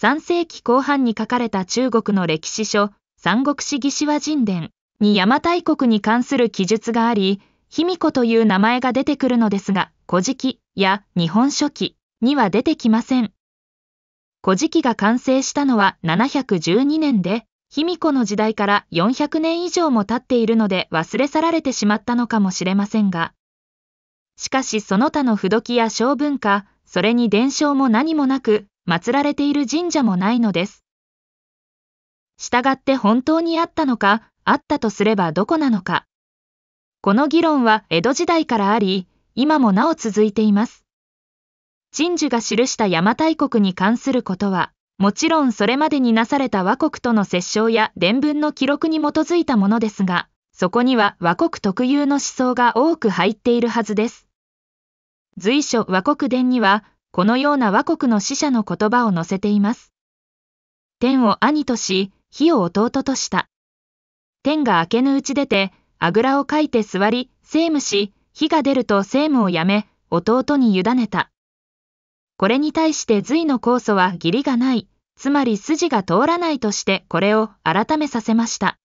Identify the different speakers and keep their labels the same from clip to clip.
Speaker 1: 3世紀後半に書かれた中国の歴史書、三国志義志和神伝」に邪馬台国に関する記述があり、卑弥呼という名前が出てくるのですが、古事記や日本書紀には出てきません。古事記が完成したのは712年で、卑弥呼の時代から400年以上も経っているので忘れ去られてしまったのかもしれませんが、しかしその他の不時や小文化、それに伝承も何もなく、祀られている神社もないのです。従って本当にあったのか、あったとすればどこなのか。この議論は江戸時代からあり、今もなお続いています。神樹が記した邪馬台国に関することは、もちろんそれまでになされた倭国との折衝や伝聞の記録に基づいたものですが、そこには倭国特有の思想が多く入っているはずです。随所倭国伝には、このような和国の死者の言葉を載せています。天を兄とし、火を弟とした。天が明けぬうち出て、あぐらをかいて座り、政務し、火が出ると政務をやめ、弟に委ねた。これに対して隋の酵素は義理がない、つまり筋が通らないとしてこれを改めさせました。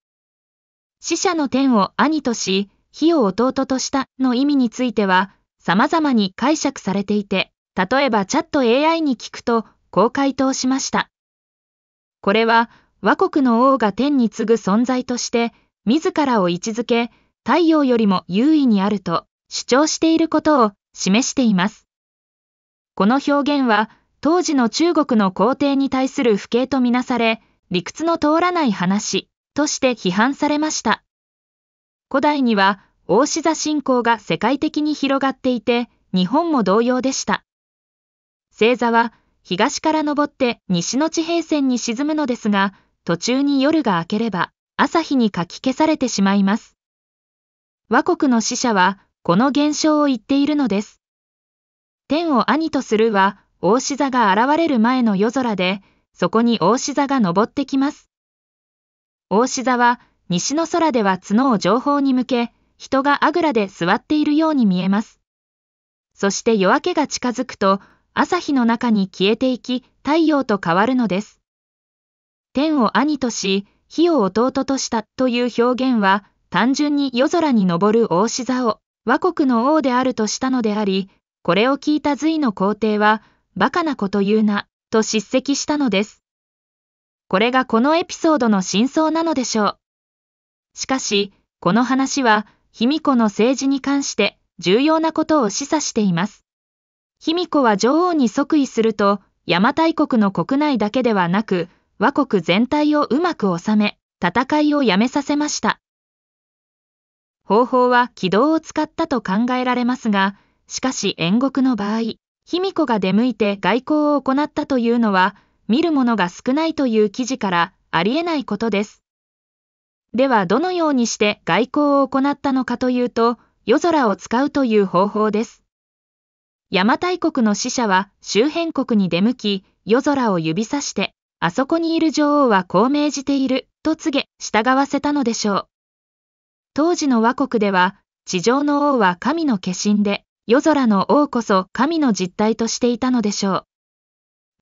Speaker 1: 死者の天を兄とし、火を弟としたの意味については、様々に解釈されていて、例えばチャット AI に聞くと、こう回答しました。これは、倭国の王が天に次ぐ存在として、自らを位置づけ、太陽よりも優位にあると主張していることを示しています。この表現は、当時の中国の皇帝に対する不敬とみなされ、理屈の通らない話として批判されました。古代には、王子座信仰が世界的に広がっていて、日本も同様でした。星座は東から昇って西の地平線に沈むのですが、途中に夜が明ければ朝日にかき消されてしまいます。和国の死者はこの現象を言っているのです。天を兄とするは、大志座が現れる前の夜空で、そこに大志座が昇ってきます。大志座は、西の空では角を上方に向け、人があぐらで座っているように見えます。そして夜明けが近づくと、朝日の中に消えていき、太陽と変わるのです。天を兄とし、火を弟としたという表現は、単純に夜空に昇る大志座を和国の王であるとしたのであり、これを聞いた隋の皇帝は、バカなこと言うな、と叱責したのです。これがこのエピソードの真相なのでしょう。しかし、この話は、卑弥呼の政治に関して重要なことを示唆しています。卑弥呼は女王に即位すると、邪馬台国の国内だけではなく、和国全体をうまく収め、戦いをやめさせました。方法は軌道を使ったと考えられますが、しかし縁国の場合、卑弥呼が出向いて外交を行ったというのは、見るものが少ないという記事からありえないことです。ではどのようにして外交を行ったのかというと、夜空を使うという方法です。邪馬台国の使者は周辺国に出向き、夜空を指さして、あそこにいる女王はこう命じている、と告げ、従わせたのでしょう。当時の倭国では、地上の王は神の化身で、夜空の王こそ神の実体としていたのでしょう。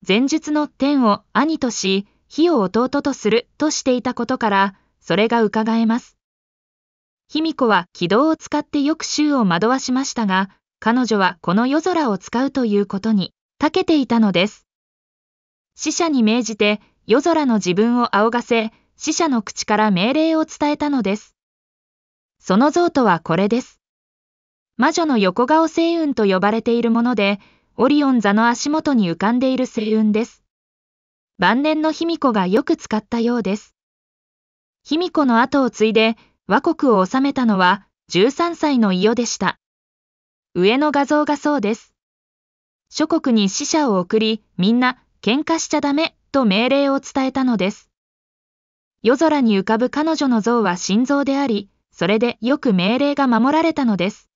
Speaker 1: 前述の天を兄とし、火を弟とするとしていたことから、それが伺えます。卑弥呼は軌道を使ってよく衆を惑わしましたが、彼女はこの夜空を使うということに、長けていたのです。死者に命じて、夜空の自分を仰がせ、死者の口から命令を伝えたのです。その像とはこれです。魔女の横顔星雲と呼ばれているもので、オリオン座の足元に浮かんでいる星雲です。晩年の卑弥呼がよく使ったようです。卑弥呼の後を継いで、倭国を治めたのは13歳の伊予でした。上の画像がそうです。諸国に死者を送り、みんな喧嘩しちゃダメと命令を伝えたのです。夜空に浮かぶ彼女の像は心臓であり、それでよく命令が守られたのです。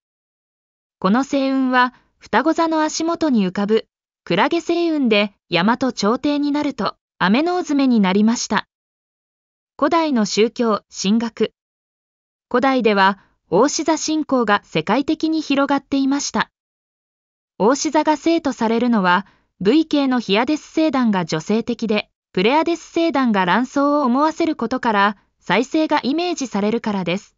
Speaker 1: この星雲は、双子座の足元に浮かぶ、クラゲ星雲で山と朝廷になると、雨の詰めになりました。古代の宗教、神学。古代では、大志座信仰が世界的に広がっていました。大志座が生とされるのは、V 系のヒアデス星団が女性的で、プレアデス星団が卵巣を思わせることから、再生がイメージされるからです。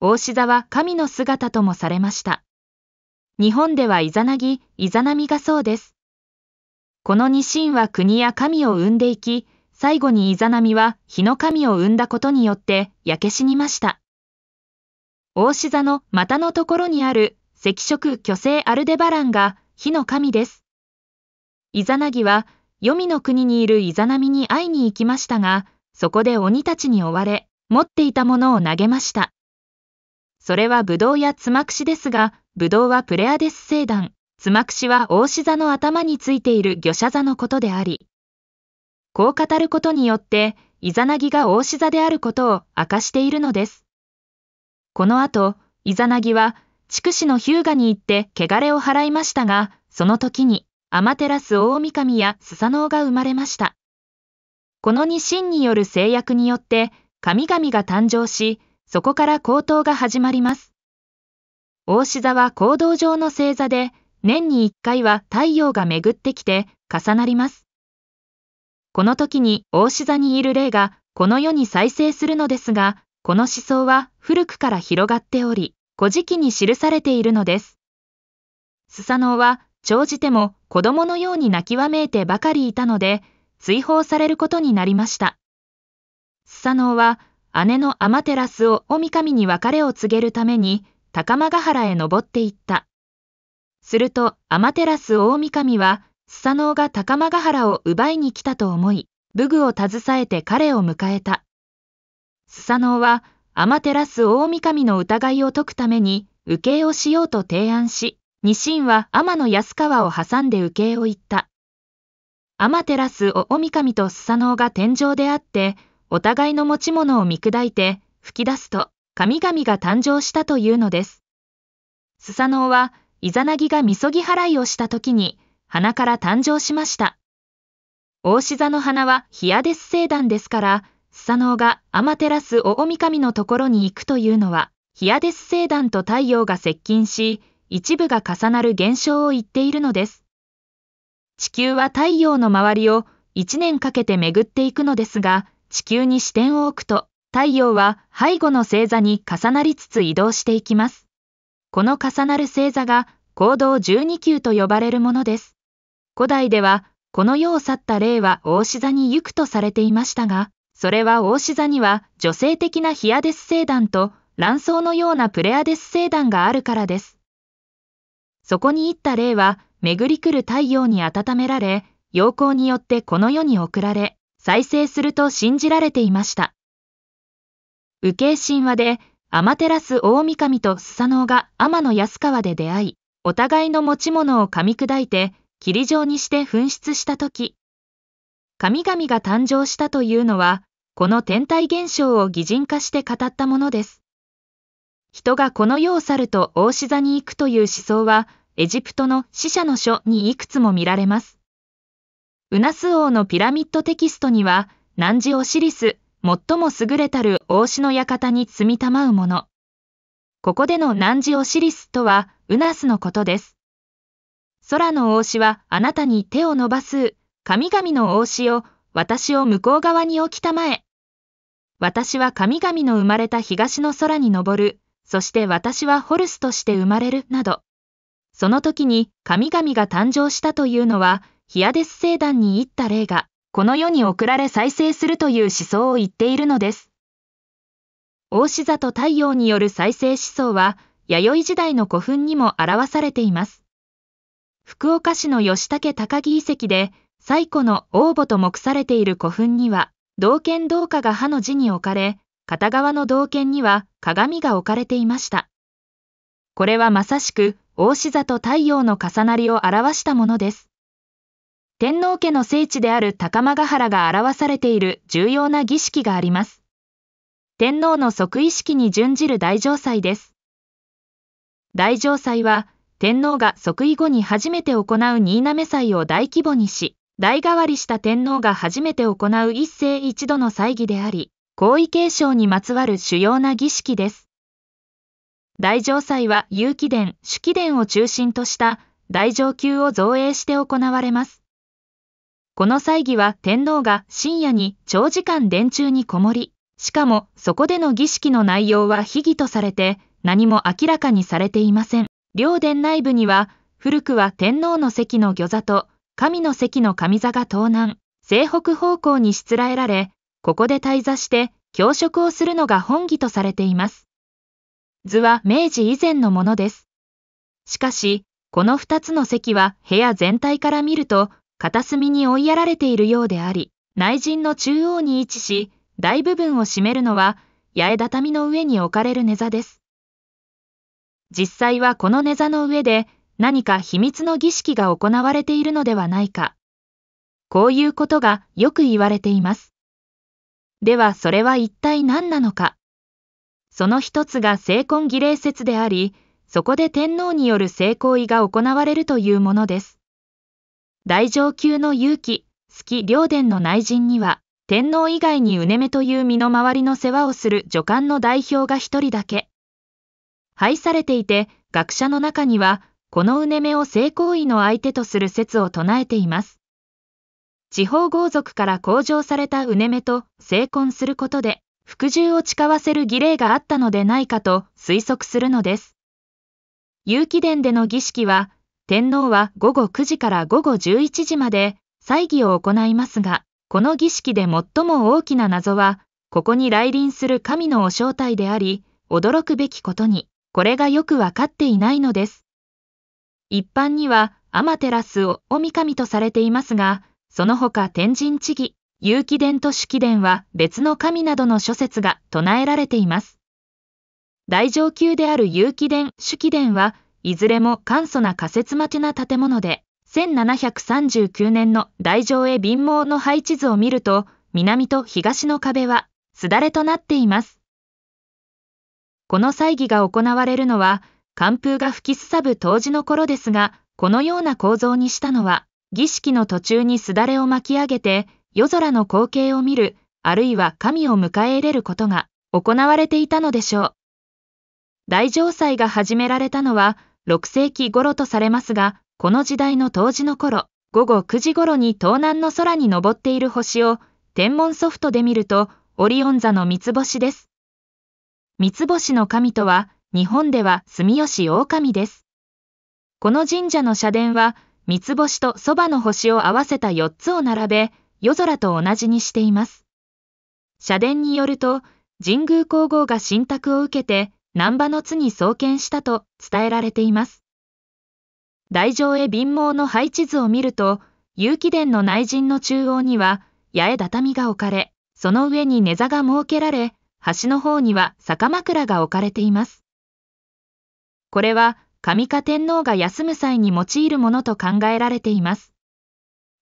Speaker 1: 大志座は神の姿ともされました。日本ではイザナギ、イザナミがそうです。この二神は国や神を生んでいき、最後にイザナミは日の神を生んだことによって焼け死にました。大志座の股のところにある赤色巨星アルデバランが火の神です。イザナギは、黄泉の国にいるイザナミに会いに行きましたが、そこで鬼たちに追われ、持っていたものを投げました。それはブドウやつまくしですが、ブドウはプレアデス星団、つまくしは大志座の頭についている魚舎座のことであり、こう語ることによって、イザナギが大志座であることを明かしているのです。この後、イザナギは、筑紫の日向に行って汚れを払いましたが、その時に、アマテラス大神やスサノオが生まれました。この二神による制約によって、神々が誕生し、そこから高騰が始まります。大志座は行動上の星座で、年に1回は太陽が巡ってきて重なります。この時に大志座にいる霊がこの世に再生するのですが、この思想は古くから広がっており、古事記に記されているのです。スサノオは長じても子供のように泣きわめいてばかりいたので、追放されることになりました。スサノオは姉のアマテラスをオミカミに別れを告げるために高間ヶ原へ登っていった。するとアマテラス大神はスサノオが高間ヶ原を奪いに来たと思い、武具を携えて彼を迎えた。スサノオは天照大神の疑いを解くために受刑をしようと提案し、ニシンは天の安川を挟んで受刑を言った。天照大神とスサノオが天井であって、お互いの持ち物を見砕いて吹き出すと、神々が誕生したというのです。スサノオは、イザナギがみそぎ払いをした時に、鼻から誕生しました。大志座の花はヒアデス星団ですから、草能がアマテラスオオミカミのところに行くというのは、ヒアデス星団と太陽が接近し、一部が重なる現象を言っているのです。地球は太陽の周りを1年かけて巡っていくのですが、地球に視点を置くと、太陽は背後の星座に重なりつつ移動していきます。この重なる星座が行動12級と呼ばれるものです。古代では、この世を去った霊は大志座に行くとされていましたが、それは大志座には女性的なヒアデス星団と卵巣のようなプレアデス星団があるからです。そこに行った霊は巡り来る太陽に温められ、陽光によってこの世に送られ、再生すると信じられていました。右傾神話で、アマテラス大神とスサノオが天の安川で出会い、お互いの持ち物を噛み砕いて、霧状にして噴出した時。神々が誕生したというのは、この天体現象を擬人化して語ったものです。人がこの世を去ると大志座に行くという思想は、エジプトの死者の書にいくつも見られます。ウナス王のピラミッドテキストには、南寺オシリス、最も優れたる王子の館に積みたまうもの。ここでの南寺オシリスとは、ウナスのことです。空の王子はあなたに手を伸ばす、神々の王子を、私を向こう側に置きたまえ。私は神々の生まれた東の空に昇る、そして私はホルスとして生まれる、など。その時に神々が誕生したというのは、ヒアデス星団に行った霊が、この世に送られ再生するという思想を言っているのです。大志座と太陽による再生思想は、弥生時代の古墳にも表されています。福岡市の吉武高木遺跡で、最古の王母と目されている古墳には、銅剣銅貨が歯の字に置かれ、片側の銅剣には鏡が置かれていました。これはまさしく、大志座と太陽の重なりを表したものです。天皇家の聖地である高間ヶ原が表されている重要な儀式があります。天皇の即位式に準じる大城祭です。大城祭は、天皇が即位後に初めて行う新滑祭を大規模にし、代替わりした天皇が初めて行う一世一度の祭儀であり、皇位継承にまつわる主要な儀式です。大乗祭は有機殿、主記殿を中心とした大上級を造営して行われます。この祭儀は天皇が深夜に長時間殿中にこもり、しかもそこでの儀式の内容は秘儀とされて何も明らかにされていません。両殿内部には古くは天皇の席の御座と神の席の神座が東南、西北方向にしつらえられ、ここで滞座して教職をするのが本義とされています。図は明治以前のものです。しかし、この2つの席は部屋全体から見ると、片隅に追いやられているようであり、内陣の中央に位置し、大部分を占めるのは、八重畳の上に置かれる根座です。実際はこの根座の上で、何か秘密の儀式が行われているのではないか。こういうことがよく言われています。ではそれは一体何なのか。その一つが成婚儀礼説であり、そこで天皇による性行為が行われるというものです。大上級の勇気、好き両殿の内陣には、天皇以外にうねめという身の回りの世話をする女官の代表が一人だけ。廃されていて、学者の中にはこのうねめを性行為の相手とする説を唱えています。地方豪族から向上されたうねめと成婚することで、服従を誓わせる儀礼があったのでないかと推測するのです。有機殿での儀式は、天皇は午後9時から午後11時まで祭儀を行いますが、この儀式で最も大きな謎は、ここに来臨する神のお正体であり、驚くべきことに、これがよくわかっていないのです。一般には天照を御神とされていますが、その他天神地義、有機伝と主記伝は別の神などの諸説が唱えられています。大上級である有機伝、主記伝はいずれも簡素な仮設待ちな建物で、1739年の大上へ貧網の配置図を見ると、南と東の壁は、すだれとなっています。この祭儀が行われるのは、寒風が吹きすさぶ当時の頃ですが、このような構造にしたのは、儀式の途中にすだれを巻き上げて、夜空の光景を見る、あるいは神を迎え入れることが行われていたのでしょう。大城祭が始められたのは6世紀頃とされますが、この時代の当時の頃、午後9時頃に東南の空に昇っている星を天文ソフトで見ると、オリオン座の三つ星です。三つ星の神とは、日本では住吉大神です。この神社の社殿は、三つ星とそばの星を合わせた4つを並べ、夜空と同じにしています。社殿によると、神宮皇后が信託を受けて、南波の津に創建したと伝えられています。台上へ貧乏の配置図を見ると、有機殿の内陣の中央には、八重畳が置かれ、その上に根座が設けられ、端の方には酒枕が置かれています。これは上下天皇が休む際に用いるものと考えられています。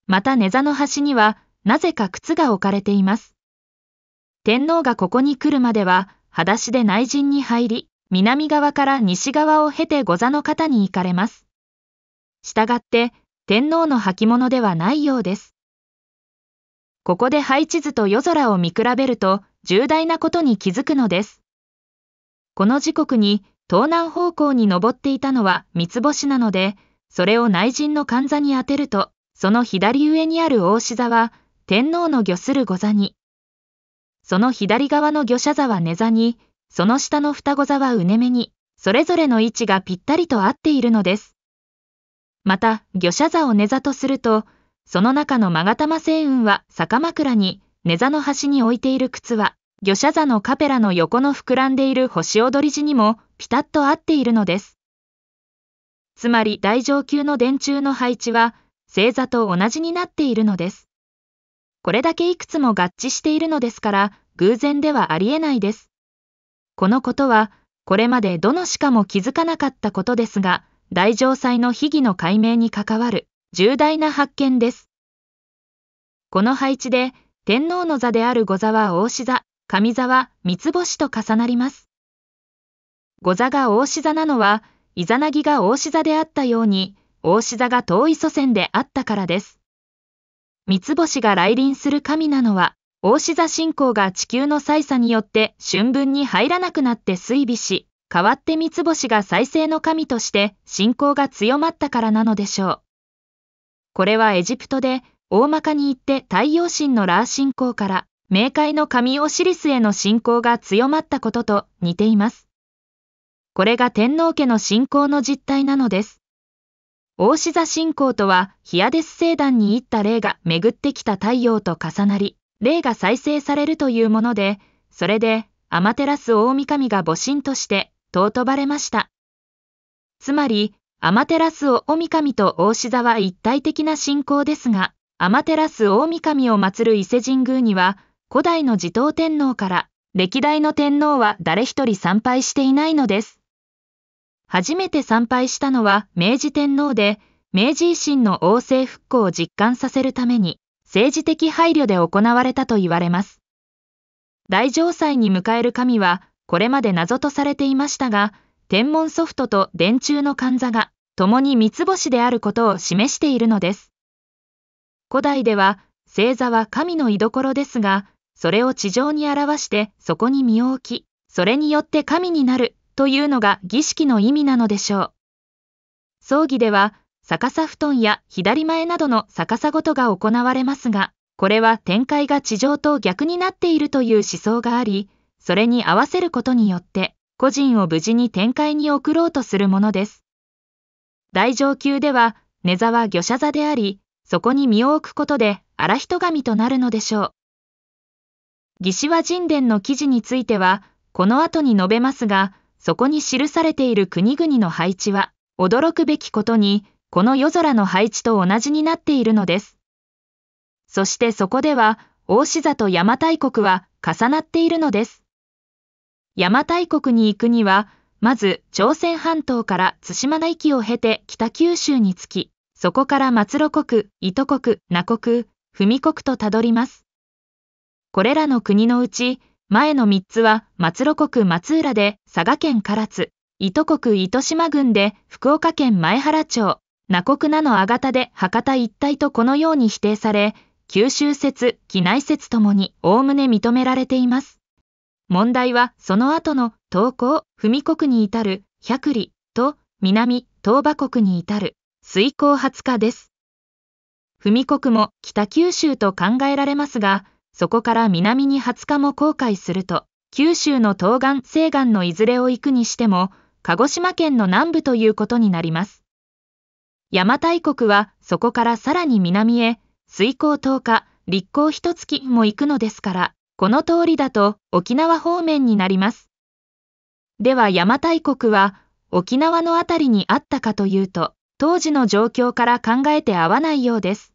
Speaker 1: また根座の端にはなぜか靴が置かれています。天皇がここに来るまでは裸足で内陣に入り、南側から西側を経て御座の方に行かれます。したがって天皇の履物ではないようです。ここで配置図と夜空を見比べると重大なことに気づくのです。この時刻に東南方向に登っていたのは三つ星なので、それを内陣の患座に当てると、その左上にある大志座は、天皇の御する御座に、その左側の御者座は根座に、その下の双子座はうねめに、それぞれの位置がぴったりと合っているのです。また、御者座を根座とすると、その中の勾玉星雲は坂枕に、根座の端に置いている靴は、魚舎座のカペラの横の膨らんでいる星踊り地にもピタッと合っているのです。つまり大上級の電柱の配置は星座と同じになっているのです。これだけいくつも合致しているのですから偶然ではありえないです。このことはこれまでどのしかも気づかなかったことですが大上祭の秘技の解明に関わる重大な発見です。この配置で天皇の座である御座は大志座、上座は三つ星と重なります。御座が大志座なのは、イザナギが大志座であったように、大志座が遠い祖先であったからです。三つ星が来臨する神なのは、大志座信仰が地球の祭差によって春分に入らなくなって衰微し、代わって三つ星が再生の神として信仰が強まったからなのでしょう。これはエジプトで大まかに言って太陽神のラー信仰から冥界の神オシリスへの信仰が強まったことと似ています。これが天皇家の信仰の実態なのです。大志座信仰とは、ヒアデス星団に行った霊が巡ってきた太陽と重なり、霊が再生されるというもので、それで、アマテラス大神が母神として尊ばれました。つまり、アマテラスを大神と大志座は一体的な信仰ですが、アマテラス大神を祀る伊勢神宮には、古代の持統天皇から歴代の天皇は誰一人参拝していないのです。初めて参拝したのは明治天皇で、明治維新の王政復興を実感させるために政治的配慮で行われたと言われます。大城祭に迎える神はこれまで謎とされていましたが、天文ソフトと電柱の患者が共に三つ星であることを示しているのです。古代では星座は神の居所ですが、それを地上に表してそこに身を置き、それによって神になるというのが儀式の意味なのでしょう。葬儀では逆さ布団や左前などの逆さごとが行われますが、これは展開が地上と逆になっているという思想があり、それに合わせることによって個人を無事に展開に送ろうとするものです。大上級では根座は魚者座であり、そこに身を置くことで荒人神となるのでしょう。魏志倭人伝の記事については、この後に述べますが、そこに記されている国々の配置は、驚くべきことに、この夜空の配置と同じになっているのです。そしてそこでは、大志座と邪馬台国は重なっているのです。邪馬台国に行くには、まず朝鮮半島から対馬の域を経て北九州に着き、そこから松露国、糸国、名国、文国とたどります。これらの国のうち、前の3つは松露国松浦で佐賀県唐津、糸国糸島郡で福岡県前原町、名国名のあがたで博多一帯とこのように否定され、九州説、機内説ともに概ね認められています。問題はその後の東高、文国に至る百里と南、東馬国に至る水耕20日です。文国も北九州と考えられますが、そこから南に20日も航海すると、九州の東岸、西岸のいずれを行くにしても、鹿児島県の南部ということになります。邪馬台国はそこからさらに南へ、水耕10日、立候一月も行くのですから、この通りだと沖縄方面になります。では邪馬台国は沖縄の辺りにあったかというと、当時の状況から考えて合わないようです。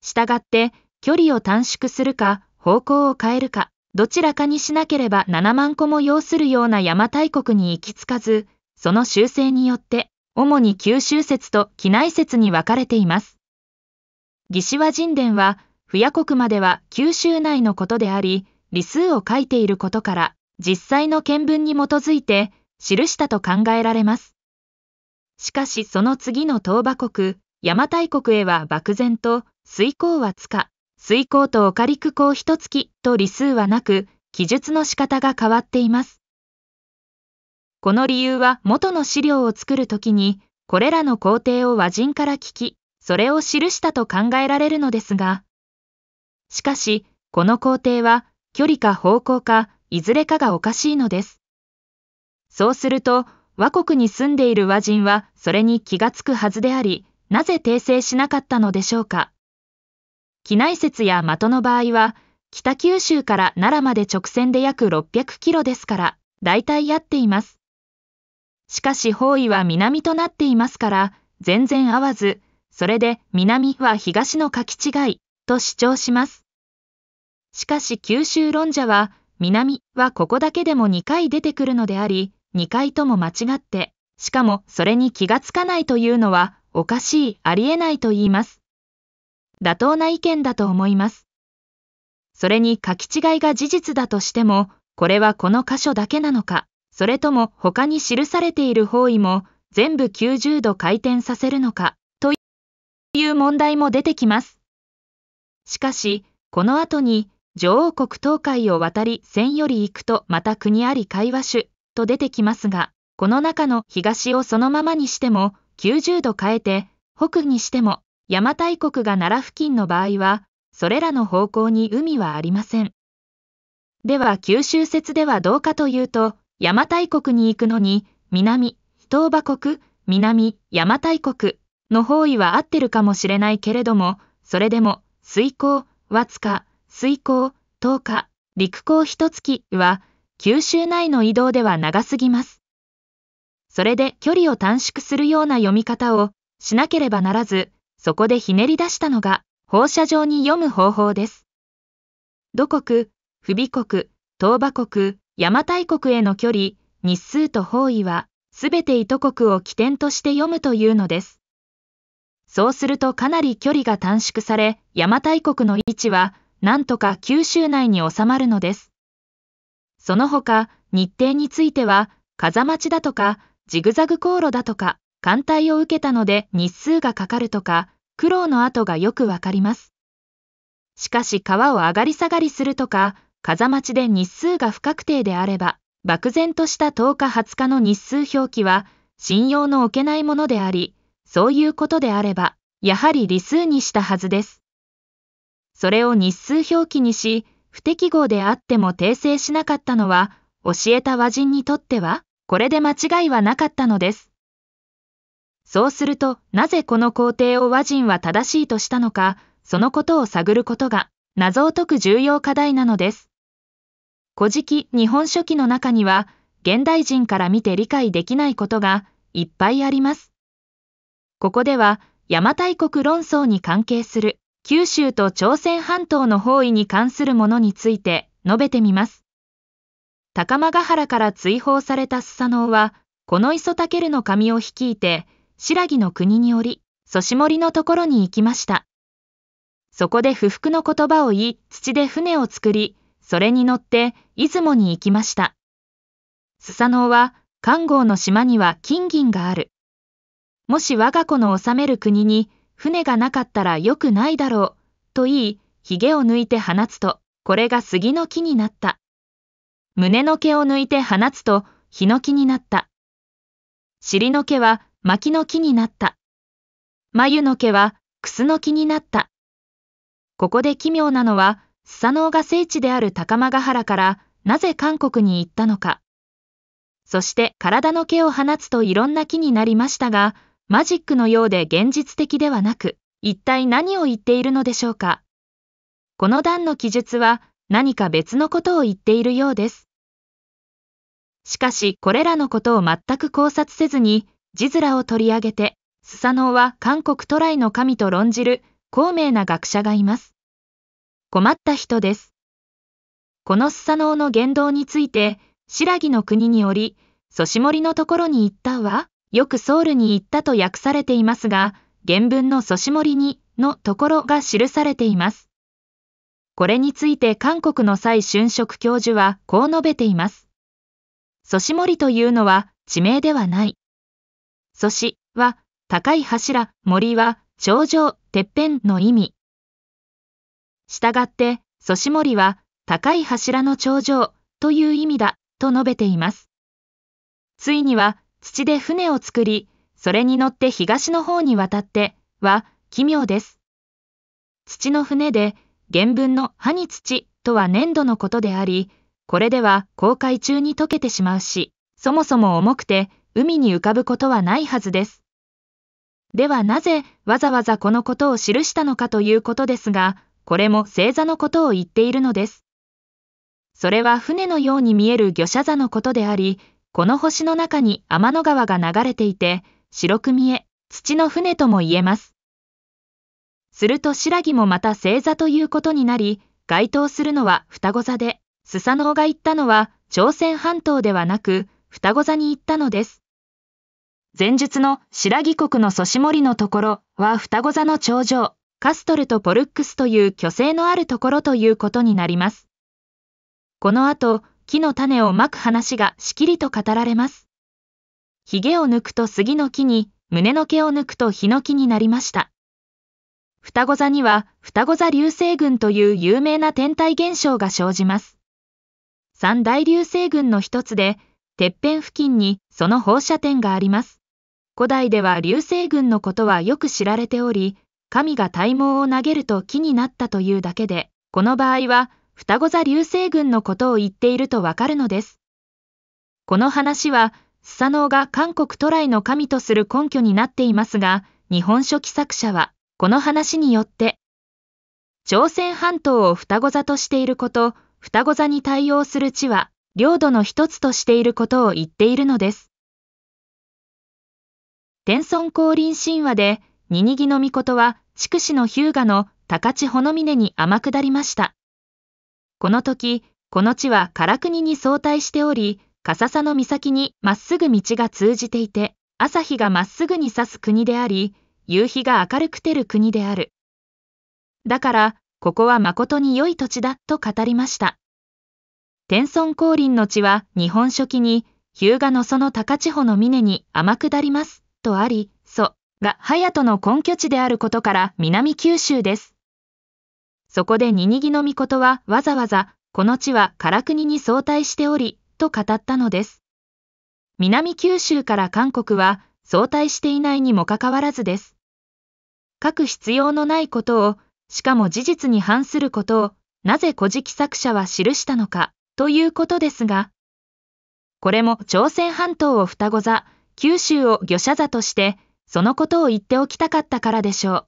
Speaker 1: したがって、距離を短縮するか、方向を変えるか、どちらかにしなければ7万個も要するような邪馬台国に行き着かず、その修正によって、主に九州説と機内説に分かれています。魏志倭神殿は、不夜国までは九州内のことであり、理数を書いていることから、実際の見聞に基づいて、記したと考えられます。しかしその次の東馬国、邪馬台国へは漠然と、水耕はつか、水耕とオカリク耕一月と理数はなく、記述の仕方が変わっています。この理由は元の資料を作るときに、これらの工程を和人から聞き、それを記したと考えられるのですが、しかし、この工程は、距離か方向か、いずれかがおかしいのです。そうすると、和国に住んでいる和人は、それに気がつくはずであり、なぜ訂正しなかったのでしょうか。機内説や的の場合は、北九州から奈良まで直線で約600キロですから、大体合っています。しかし方位は南となっていますから、全然合わず、それで南は東の書き違いと主張します。しかし九州論者は、南はここだけでも2回出てくるのであり、2回とも間違って、しかもそれに気がつかないというのは、おかしい、ありえないと言います。妥当な意見だと思います。それに書き違いが事実だとしても、これはこの箇所だけなのか、それとも他に記されている方位も全部90度回転させるのか、という問題も出てきます。しかし、この後に、女王国東海を渡り線より行くとまた国あり会話種と出てきますが、この中の東をそのままにしても90度変えて、北にしても邪馬台国が奈良付近の場合は、それらの方向に海はありません。では九州説ではどうかというと、邪馬台国に行くのに、南、東馬国、南、邪馬台国の方位は合ってるかもしれないけれども、それでも、水耕、つか、水耕、東下、陸耕一月は、九州内の移動では長すぎます。それで距離を短縮するような読み方をしなければならず、そこでひねり出したのが、放射状に読む方法です。土国、不備国、東馬国、邪馬台国への距離、日数と方位は、すべて糸国を起点として読むというのです。そうするとかなり距離が短縮され、邪馬台国の位置は、なんとか九州内に収まるのです。その他、日程については、風待ちだとか、ジグザグ航路だとか、艦隊を受けたので日数がかかるとか、苦労の跡がよくわかります。しかし川を上がり下がりするとか、風待ちで日数が不確定であれば、漠然とした10日20日の日数表記は信用の置けないものであり、そういうことであれば、やはり理数にしたはずです。それを日数表記にし、不適合であっても訂正しなかったのは、教えた和人にとっては、これで間違いはなかったのです。そうすると、なぜこの工程を和人は正しいとしたのか、そのことを探ることが、謎を解く重要課題なのです。古事記日本書紀の中には、現代人から見て理解できないことがいっぱいあります。ここでは、邪馬台国論争に関係する九州と朝鮮半島の包囲に関するものについて述べてみます。高間ヶ原から追放されたスサノオは、この磯たけるの神を率いて、白木の国により、蘇し森のところに行きました。そこで不服の言葉を言い、土で船を作り、それに乗って出雲に行きました。スサノオは、関郷の島には金銀がある。もし我が子の治める国に船がなかったら良くないだろう、と言い、髭を抜いて放つと、これが杉の木になった。胸の毛を抜いて放つと、ヒノキになった。尻の毛は薪の木になった。眉の毛は、クスの木になった。ここで奇妙なのは、スサノオが聖地である高間ヶ原から、なぜ韓国に行ったのか。そして体の毛を放つといろんな木になりましたが、マジックのようで現実的ではなく、一体何を言っているのでしょうか。この段の記述は何か別のことを言っているようです。しかしこれらのことを全く考察せずに、ジズラを取り上げて、スサノオは韓国都来の神と論じる高名な学者がいます。困った人です。このスサノオの言動について、新木の国により、ソシモリのところに行ったは、よくソウルに行ったと訳されていますが、原文のソシモリにのところが記されています。これについて韓国の蔡春職教授はこう述べています。ソシモリというのは地名ではない。祖師は、高い柱、森は、頂上、てっぺんの意味。したがって、祖師森は、高い柱の頂上という意味だと述べています。ついには、土で船を作り、それに乗って東の方に渡っては奇妙です。土の船で原文の歯に土とは粘土のことであり、これでは航海中に溶けてしまうし、そもそも重くて海に浮かぶことはないはずです。ではなぜわざわざこのことを記したのかということですが、これも星座のことを言っているのです。それは船のように見える魚舎座のことであり、この星の中に天の川が流れていて、白く見え、土の船とも言えます。すると白木もまた星座ということになり、該当するのは双子座で、スサノオが言ったのは朝鮮半島ではなく、双子座に行ったのです。前述の白木国の祖師森のところは双子座の頂上、カストルとポルックスという虚勢のあるところということになります。この後、木の種をまく話がしきりと語られます。髭を抜くと杉の木に、胸の毛を抜くとヒノキになりました。双子座には双子座流星群という有名な天体現象が生じます。三大流星群の一つで、てっぺん付近にその放射点があります。古代では流星群のことはよく知られており、神が体毛を投げると木になったというだけで、この場合は双子座流星群のことを言っているとわかるのです。この話は、スサノオが韓国都来の神とする根拠になっていますが、日本書紀作者は、この話によって、朝鮮半島を双子座としていること、双子座に対応する地は、領土の一つとしていることを言っているのです。天孫降臨神話で、ニニギの御事は、筑紫の日向の高千穂の峰に天下りました。この時、この地は唐国に相対しており、笠佐の岬にまっすぐ道が通じていて、朝日がまっすぐに差す国であり、夕日が明るくてる国である。だから、ここは誠に良い土地だと語りました。天孫降臨の地は日本初期に、日向のその高千穂の峰に天下ります。とあり、そが隼人の根拠地であることから南九州です。そこでニニギのコトはわざわざ、この地は唐国に相対しており、と語ったのです。南九州から韓国は相対していないにもかかわらずです。書く必要のないことを、しかも事実に反することを、なぜ古事記作者は記したのか、ということですが、これも朝鮮半島を双子座、九州を魚舎座として、そのことを言っておきたかったからでしょう。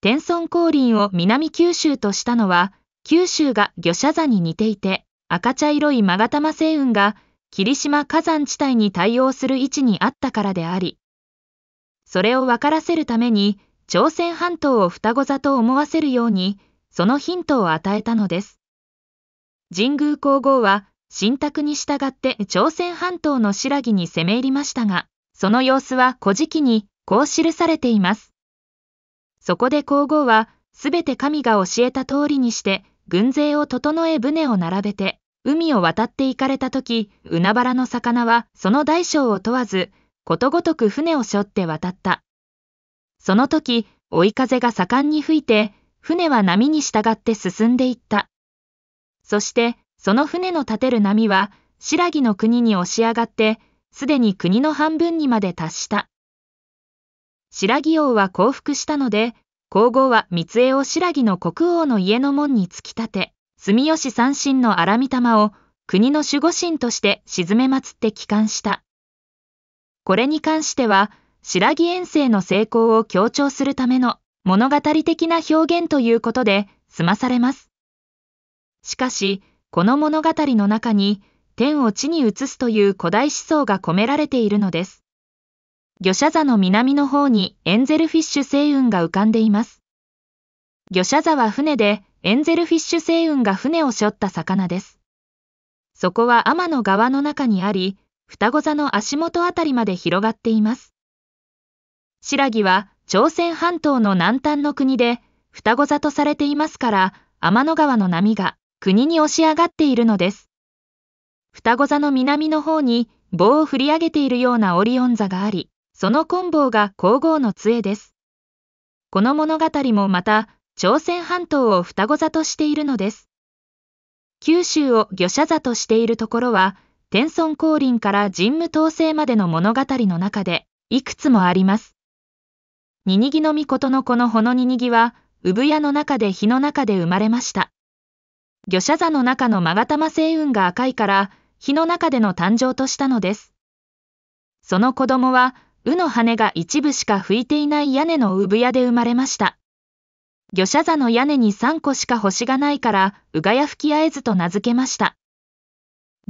Speaker 1: 天孫降臨を南九州としたのは、九州が魚舎座に似ていて、赤茶色い勾玉星雲が霧島火山地帯に対応する位置にあったからであり、それを分からせるために、朝鮮半島を双子座と思わせるように、そのヒントを与えたのです。神宮皇后は新託に従って朝鮮半島の新木に攻め入りましたが、その様子は古事記にこう記されています。そこで皇后は、すべて神が教えた通りにして、軍勢を整え船を並べて、海を渡って行かれた時、海原の魚はその大小を問わず、ことごとく船を背負って渡った。その時、追い風が盛んに吹いて、船は波に従って進んでいった。そして、その船の立てる波は、白木の国に押し上がって、すでに国の半分にまで達した。白木王は降伏したので、皇后は三江を白木の国王の家の門に突き立て、住吉三神の荒御霊を国の守護神として沈め祀って帰還した。これに関しては、白木遠征の成功を強調するための物語的な表現ということで済まされます。しかし、この物語の中に天を地に移すという古代思想が込められているのです。魚舎座の南の方にエンゼルフィッシュ星雲が浮かんでいます。魚舎座は船で、エンゼルフィッシュ星雲が船を背負った魚です。そこは天の川の中にあり、双子座の足元あたりまで広がっています。白木は朝鮮半島の南端の国で双子座とされていますから、天の川の波が国に押し上がっているのです。双子座の南の方に棒を振り上げているようなオリオン座があり、その棍棒が皇后の杖です。この物語もまた、朝鮮半島を双子座としているのです。九州を魚舎座としているところは、天孫降臨から神武統制までの物語の中で、いくつもあります。ニニギの御事のこのほのニニギは、産屋の中で火の中で生まれました。魚舎座の中の勾玉星雲が赤いから、火の中での誕生としたのです。その子供は、うの羽が一部しか吹いていない屋根の産屋で生まれました。魚舎座の屋根に3個しか星がないから、うがや吹き合えずと名付けました。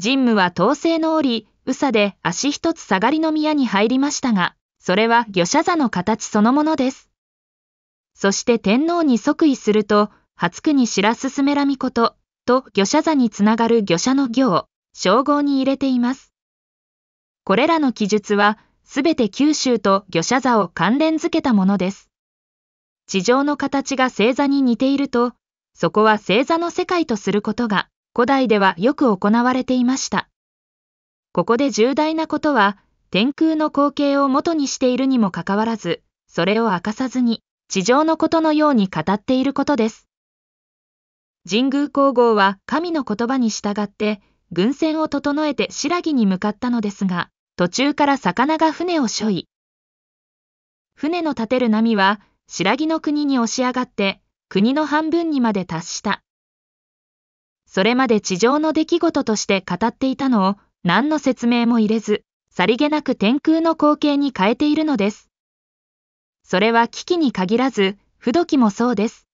Speaker 1: 神武は統制の折、うさで足一つ下がりの宮に入りましたが、それは魚舎座の形そのものです。そして天皇に即位すると、初国白すすめらみこと、と魚舎座につながる魚舎の行称号に入れています。これらの記述は、すべて九州と魚舎座を関連づけたものです。地上の形が星座に似ていると、そこは星座の世界とすることが、古代ではよく行われていました。ここで重大なことは、天空の光景を元にしているにもかかわらず、それを明かさずに、地上のことのように語っていることです。神宮皇后は神の言葉に従って、軍船を整えて白木に向かったのですが、途中から魚が船を背負い、船の立てる波は白木の国に押し上がって、国の半分にまで達した。それまで地上の出来事として語っていたのを何の説明も入れず、さりげなく天空の光景に変えているのです。それは危機に限らず、不時もそうです。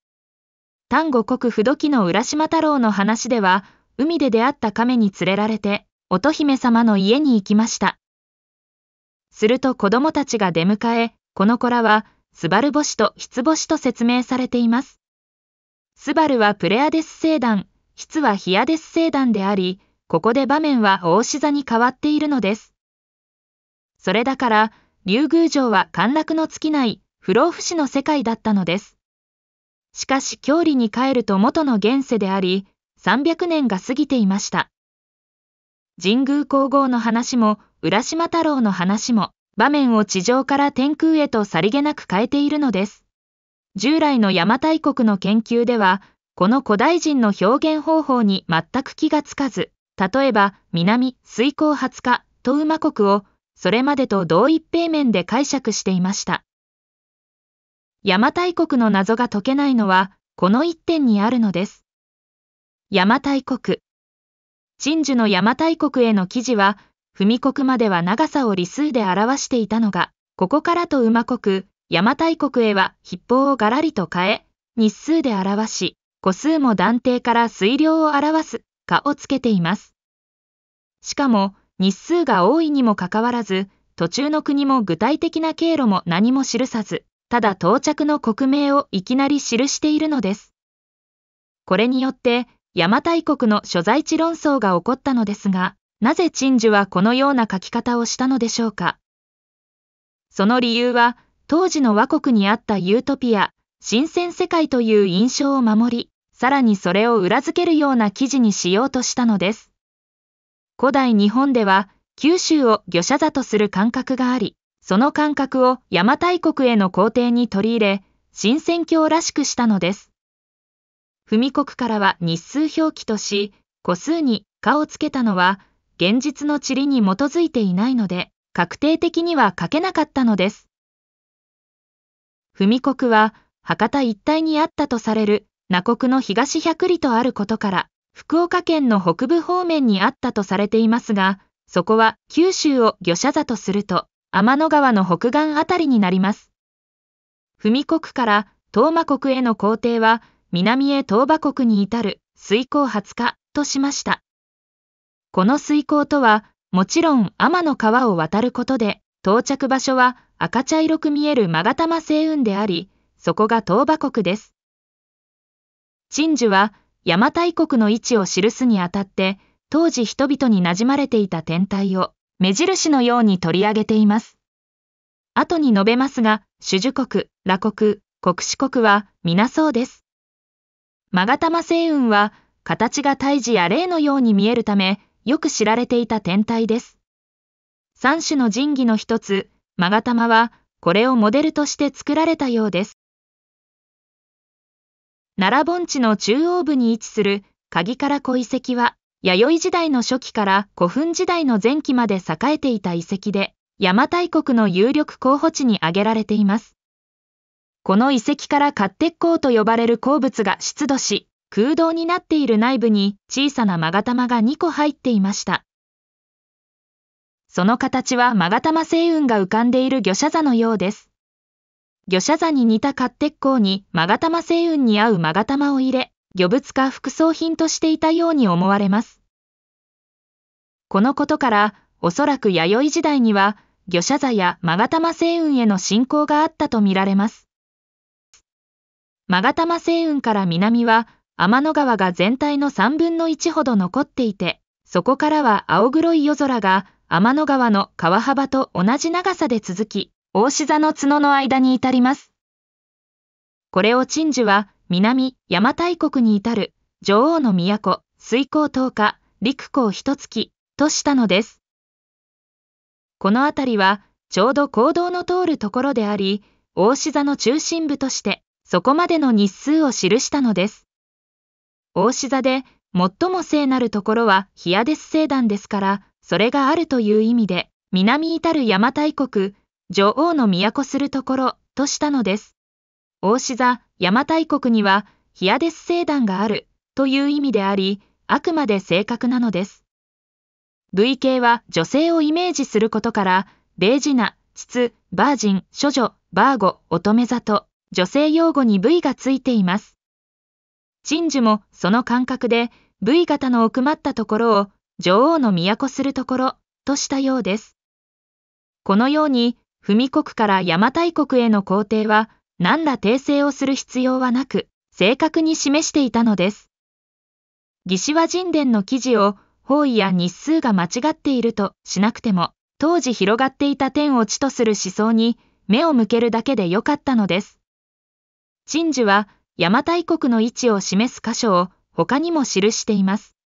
Speaker 1: 丹後国不土記の浦島太郎の話では、海で出会った亀に連れられて、乙姫様の家に行きました。すると子供たちが出迎え、この子らは、スバル星とヒツ星と説明されています。スバルはプレアデス星団、ヒツはヒアデス星団であり、ここで場面は大志座に変わっているのです。それだから、竜宮城は陥落の尽きない不老不死の世界だったのです。しかし郷里に帰ると元の現世であり、300年が過ぎていました。神宮皇后の話も、浦島太郎の話も、場面を地上から天空へとさりげなく変えているのです。従来の邪馬台国の研究では、この古代人の表現方法に全く気がつかず、例えば、南、水耕20日と馬国を、それまでと同一平面で解釈していました。邪馬台国の謎が解けないのは、この一点にあるのです。邪馬台国。陳樹の邪馬台国への記事は、文国までは長さを理数で表していたのが、ここからと馬国、邪馬台国へは筆法をガラリと変え、日数で表し、個数も断定から水量を表す、かをつけています。しかも、日数が多いにもかかわらず、途中の国も具体的な経路も何も記さず、ただ到着の国名をいきなり記しているのです。これによって、邪馬台国の所在地論争が起こったのですが、なぜ陳寿はこのような書き方をしたのでしょうか。その理由は、当時の和国にあったユートピア、新鮮世界という印象を守り、さらにそれを裏付けるような記事にしようとしたのです。古代日本では、九州を魚社座とする感覚があり、その感覚を邪馬台国への皇帝に取り入れ、新選教らしくしたのです。文国からは日数表記とし、個数にかをつけたのは、現実の地理に基づいていないので、確定的には書けなかったのです。文国は、博多一帯にあったとされる、那国の東百里とあることから、福岡県の北部方面にあったとされていますが、そこは九州を魚社座とすると、天の川の北岸あたりになります。文国から東馬国への行程は、南へ東馬国に至る水耕20日としました。この水耕とは、もちろん天の川を渡ることで、到着場所は赤茶色く見える勾玉星雲であり、そこが東馬国です。鎮守は、邪馬台国の位置を記すにあたって、当時人々に馴染まれていた天体を目印のように取り上げています。後に述べますが、主樹国、羅国、国史国は皆そうです。勾玉星雲は形が胎児や霊のように見えるため、よく知られていた天体です。三種の神器の一つ、勾玉は、これをモデルとして作られたようです。奈良盆地の中央部に位置する鍵から小遺跡は、弥生時代の初期から古墳時代の前期まで栄えていた遺跡で、邪馬台国の有力候補地に挙げられています。この遺跡から勝手鋼と呼ばれる鉱物が出土し、空洞になっている内部に小さな勾玉が2個入っていました。その形は勾玉星雲が浮かんでいる魚舎座のようです。魚舎座に似た勝手鋼に勾玉星雲に合う勾玉を入れ、漁物か副葬品としていたように思われます。このことから、おそらく弥生時代には、魚舎座や勾玉星雲への信仰があったとみられます。勾玉星雲から南は、天の川が全体の3分の1ほど残っていて、そこからは青黒い夜空が天の川の川幅と同じ長さで続き、大志座の角の間に至ります。これを鎮守は、南、山大国に至る、女王の都、水光10日、陸港一月、としたのです。この辺りは、ちょうど行動の通るところであり、大志座の中心部として、そこまでの日数を記したのです。大志座で、最も聖なるところはヒアデス聖団ですから、それがあるという意味で、南至る邪馬台国、女王の都するところとしたのです。大志座、邪馬台国にはヒアデス星団があるという意味であり、あくまで正確なのです。V 系は女性をイメージすることから、ベージナ、筒、バージン、処女、バーゴ、乙女座と女性用語に V がついています。鎮守もその感覚で V 型の奥まったところを女王の都するところとしたようです。このように、文国から邪馬台国への皇帝は何ら訂正をする必要はなく、正確に示していたのです。魏志倭人伝の記事を方位や日数が間違っているとしなくても、当時広がっていた天を地とする思想に目を向けるだけでよかったのです。陳樹は邪馬台国の位置を示す箇所を他にも記しています。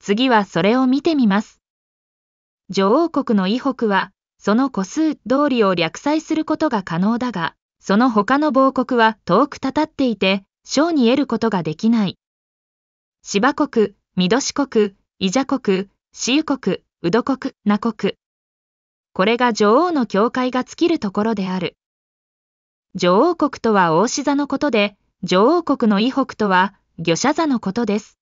Speaker 1: 次はそれを見てみます。女王国の異北は、その個数通りを略載することが可能だが、その他の亡国は遠くたたっていて、賞に得ることができない。芝国、ミド国、伊ジ国、死ゆ国、宇土国、名国。これが女王の教会が尽きるところである。女王国とは大志座のことで、女王国の伊北とは魚者座のことです。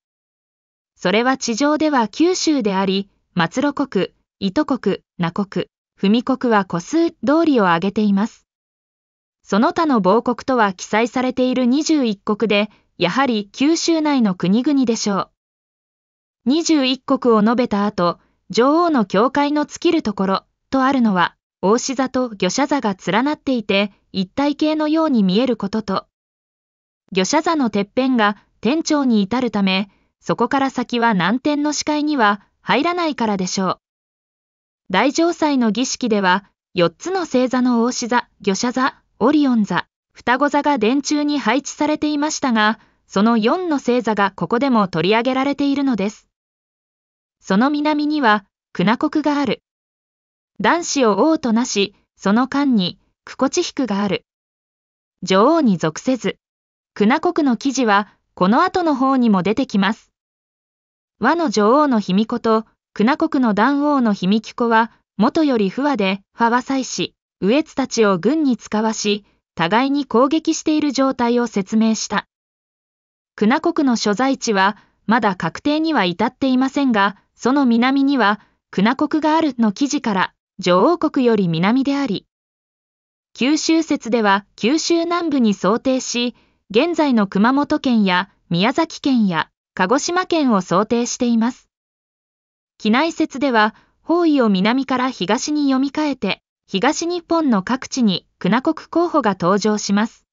Speaker 1: それは地上では九州であり、松露国、糸国、名国、文国は個数通りを挙げています。その他の亡国とは記載されている21国で、やはり九州内の国々でしょう。21国を述べた後、女王の教会の尽きるところとあるのは、大志座と魚車座が連なっていて、一体形のように見えることと、魚車座のてっぺんが天頂に至るため、そこから先は南天の視界には入らないからでしょう。大城祭の儀式では、4つの星座の大志座、魚舎座、オリオン座、双子座が電柱に配置されていましたが、その4の星座がここでも取り上げられているのです。その南には、クナコク国がある。男子を王となし、その間に、クコチヒクがある。女王に属せず、クナコク国の記事は、この後の方にも出てきます。和の女王の卑弥呼と、クナコク国の男王の卑弥呼は、元より不和で、ファワ祭司。エツたちを軍に使わし、互いに攻撃している状態を説明した。クナ国の所在地は、まだ確定には至っていませんが、その南には、クナ国があるの記事から、女王国より南であり、九州説では九州南部に想定し、現在の熊本県や宮崎県や鹿児島県を想定しています。機内説では、方位を南から東に読み替えて、東日本の各地に船国候補が登場します。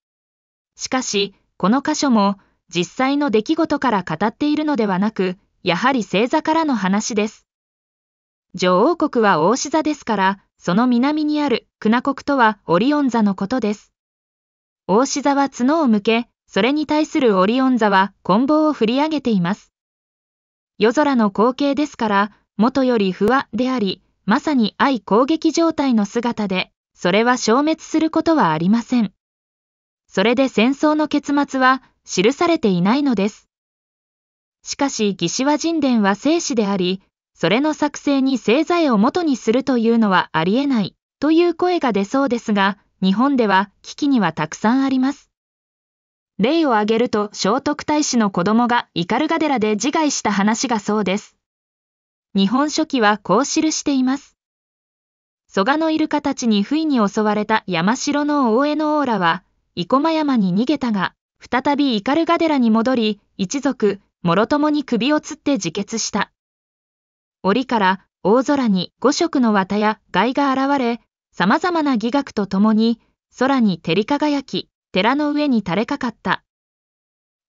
Speaker 1: しかし、この箇所も実際の出来事から語っているのではなく、やはり星座からの話です。女王国は大志座ですから、その南にある船国とはオリオン座のことです。大志座は角を向け、それに対するオリオン座は棍棒を振り上げています。夜空の光景ですから、元より不和であり、まさに愛攻撃状態の姿で、それは消滅することはありません。それで戦争の結末は記されていないのです。しかし、魏志倭人伝は生死であり、それの作成に製剤を元にするというのはありえないという声が出そうですが、日本では危機にはたくさんあります。例を挙げると聖徳太子の子供がガデラで自害した話がそうです。日本書紀はこう記しています。蘇我のイルカたちに不意に襲われた山城の大江のオーラは、生駒山に逃げたが、再びイカルガデラに戻り、一族、諸共に首をつって自決した。檻から大空に五色の綿や貝が現れ、様々な疑学とともに、空に照り輝き、寺の上に垂れかかった。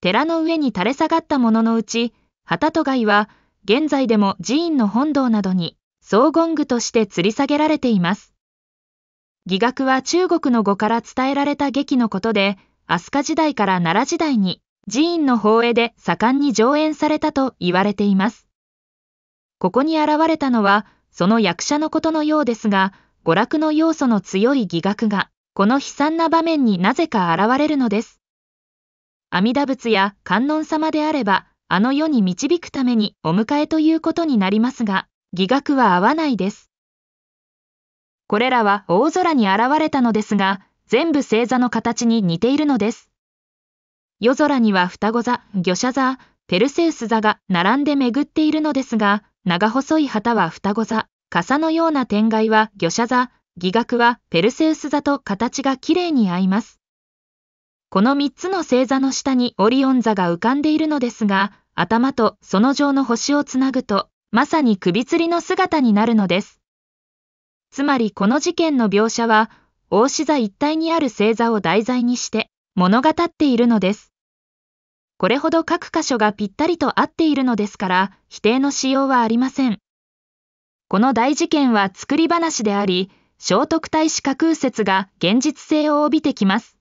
Speaker 1: 寺の上に垂れ下がったもののうち、旗と貝は現在でも寺院の本堂などに総言具として吊り下げられています。義楽は中国の語から伝えられた劇のことで、飛鳥時代から奈良時代に寺院の放映で盛んに上演されたと言われています。ここに現れたのは、その役者のことのようですが、娯楽の要素の強い義楽が、この悲惨な場面になぜか現れるのです。阿弥陀仏や観音様であれば、あの世に導くためにお迎えということになりますが、疑学は合わないです。これらは大空に現れたのですが、全部星座の形に似ているのです。夜空には双子座、魚舎座、ペルセウス座が並んで巡っているのですが、長細い旗は双子座、傘のような天外は魚舎座、疑学はペルセウス座と形がきれいに合います。この3つの星座の下にオリオン座が浮かんでいるのですが、頭とその上の星をつなぐと、まさに首吊りの姿になるのです。つまりこの事件の描写は、大志座一帯にある星座を題材にして物語っているのです。これほど各箇所がぴったりと合っているのですから、否定のしようはありません。この大事件は作り話であり、聖徳太子架空説が現実性を帯びてきます。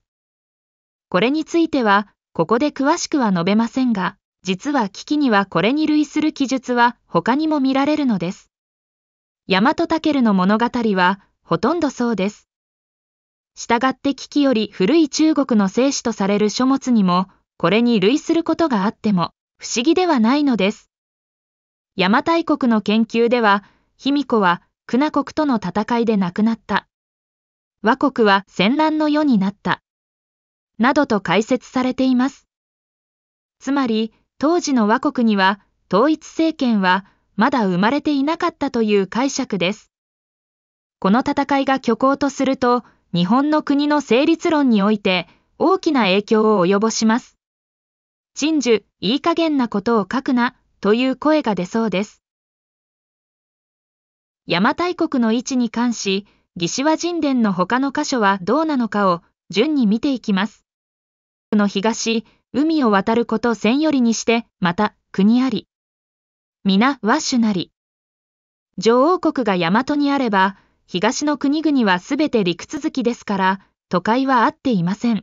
Speaker 1: これについては、ここで詳しくは述べませんが、実は危機にはこれに類する記述は他にも見られるのです。ヤマトタケルの物語はほとんどそうです。従って危機より古い中国の生死とされる書物にもこれに類することがあっても不思議ではないのです。邪馬台国の研究では、卑弥呼は苦ナ国との戦いで亡くなった。倭国は戦乱の世になった。などと解説されています。つまり、当時の倭国には統一政権はまだ生まれていなかったという解釈です。この戦いが虚構とすると、日本の国の成立論において大きな影響を及ぼします。陳樹、いい加減なことを書くな、という声が出そうです。邪馬台国の位置に関し、魏志倭神殿の他の箇所はどうなのかを順に見ていきます。の東、海を渡ること千よりにして、また、国あり。皆、ワッシュなり。女王国が大和にあれば、東の国々はすべて陸続きですから、都会は合っていません。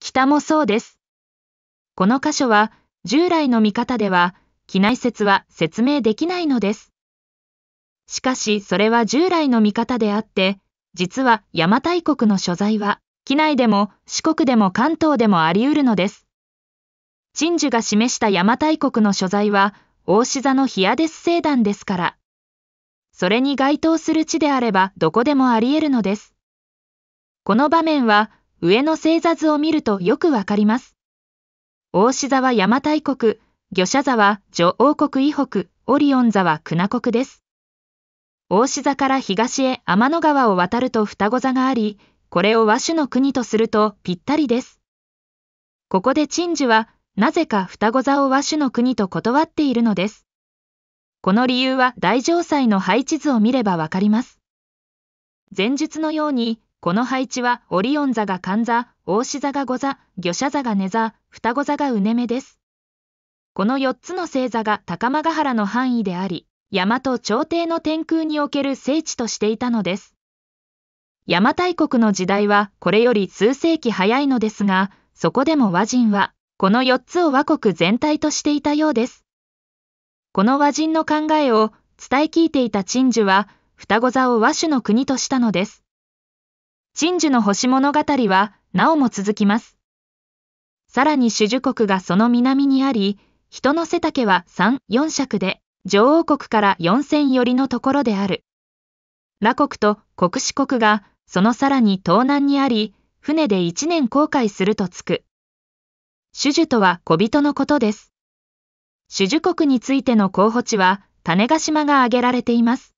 Speaker 1: 北もそうです。この箇所は、従来の見方では、機内説は説明できないのです。しかし、それは従来の見方であって、実は邪馬台国の所在は、機内でも四国でも関東でもあり得るのです。鎮守が示した邪馬台国の所在は、大志座のヒアデス星団ですから。それに該当する地であればどこでもあり得るのです。この場面は、上の星座図を見るとよくわかります。大志座は邪馬台国、魚舎座は女王国以北、オリオン座は船国です。大志座から東へ天の川を渡ると双子座があり、これを和種の国とするとぴったりです。ここで陳寿は、なぜか双子座を和種の国と断っているのです。この理由は大城祭の配置図を見ればわかります。前述のように、この配置はオリオン座が寒座、大志座が五座、魚者座が根座、双子座がうねめです。この4つの星座が高間ヶ原の範囲であり、大和朝廷の天空における聖地としていたのです。邪馬台国の時代はこれより数世紀早いのですが、そこでも和人は、この4つを和国全体としていたようです。この和人の考えを伝え聞いていた陳樹は、双子座を和種の国としたのです。陳樹の星物語は、なおも続きます。さらに主樹国がその南にあり、人の背丈は3、4尺で、女王国から4000寄りのところである。羅国と国士国がそのさらに東南にあり、船で一年航海するとつく。種樹とは小人のことです。種々国についての候補地は、種ヶ島が挙げられています。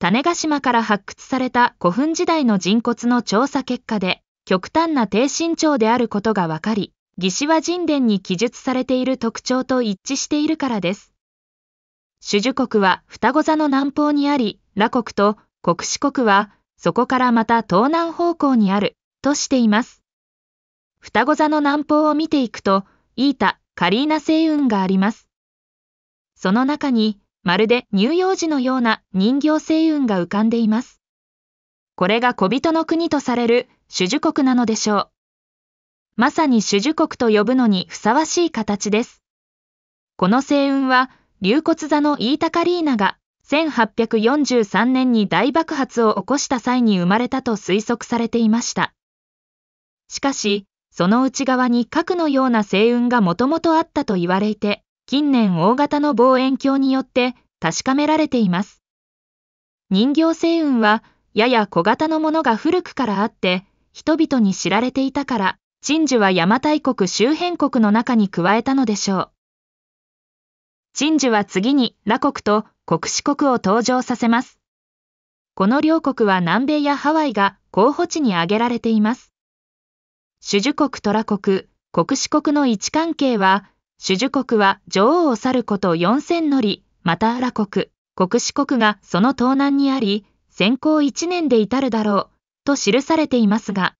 Speaker 1: 種ヶ島から発掘された古墳時代の人骨の調査結果で、極端な低身長であることが分かり、魏志倭神殿に記述されている特徴と一致しているからです。種々国は双子座の南方にあり、羅国と国士国はそこからまた東南方向にある、としています。双子座の南方を見ていくと、イータ、カリーナ星雲があります。その中に、まるで乳幼児のような人形星雲が浮かんでいます。これが小人の国とされる主樹国なのでしょう。まさに主樹国と呼ぶのにふさわしい形です。この星雲は、龍骨座のイータカリーナが1843年に大爆発を起こした際に生まれたと推測されていました。しかし、その内側に核のような星雲がもともとあったと言われて、近年大型の望遠鏡によって確かめられています。人形星雲は、やや小型のものが古くからあって、人々に知られていたから、鎮守は邪馬台国周辺国の中に加えたのでしょう。鎮守は次に羅国と国士国を登場させます。この両国は南米やハワイが候補地に挙げられています。主樹国トラ国、国士国の位置関係は、主樹国は女王を去ること4000乗り、またア国、国士国がその東南にあり、先行1年で至るだろう、と記されていますが、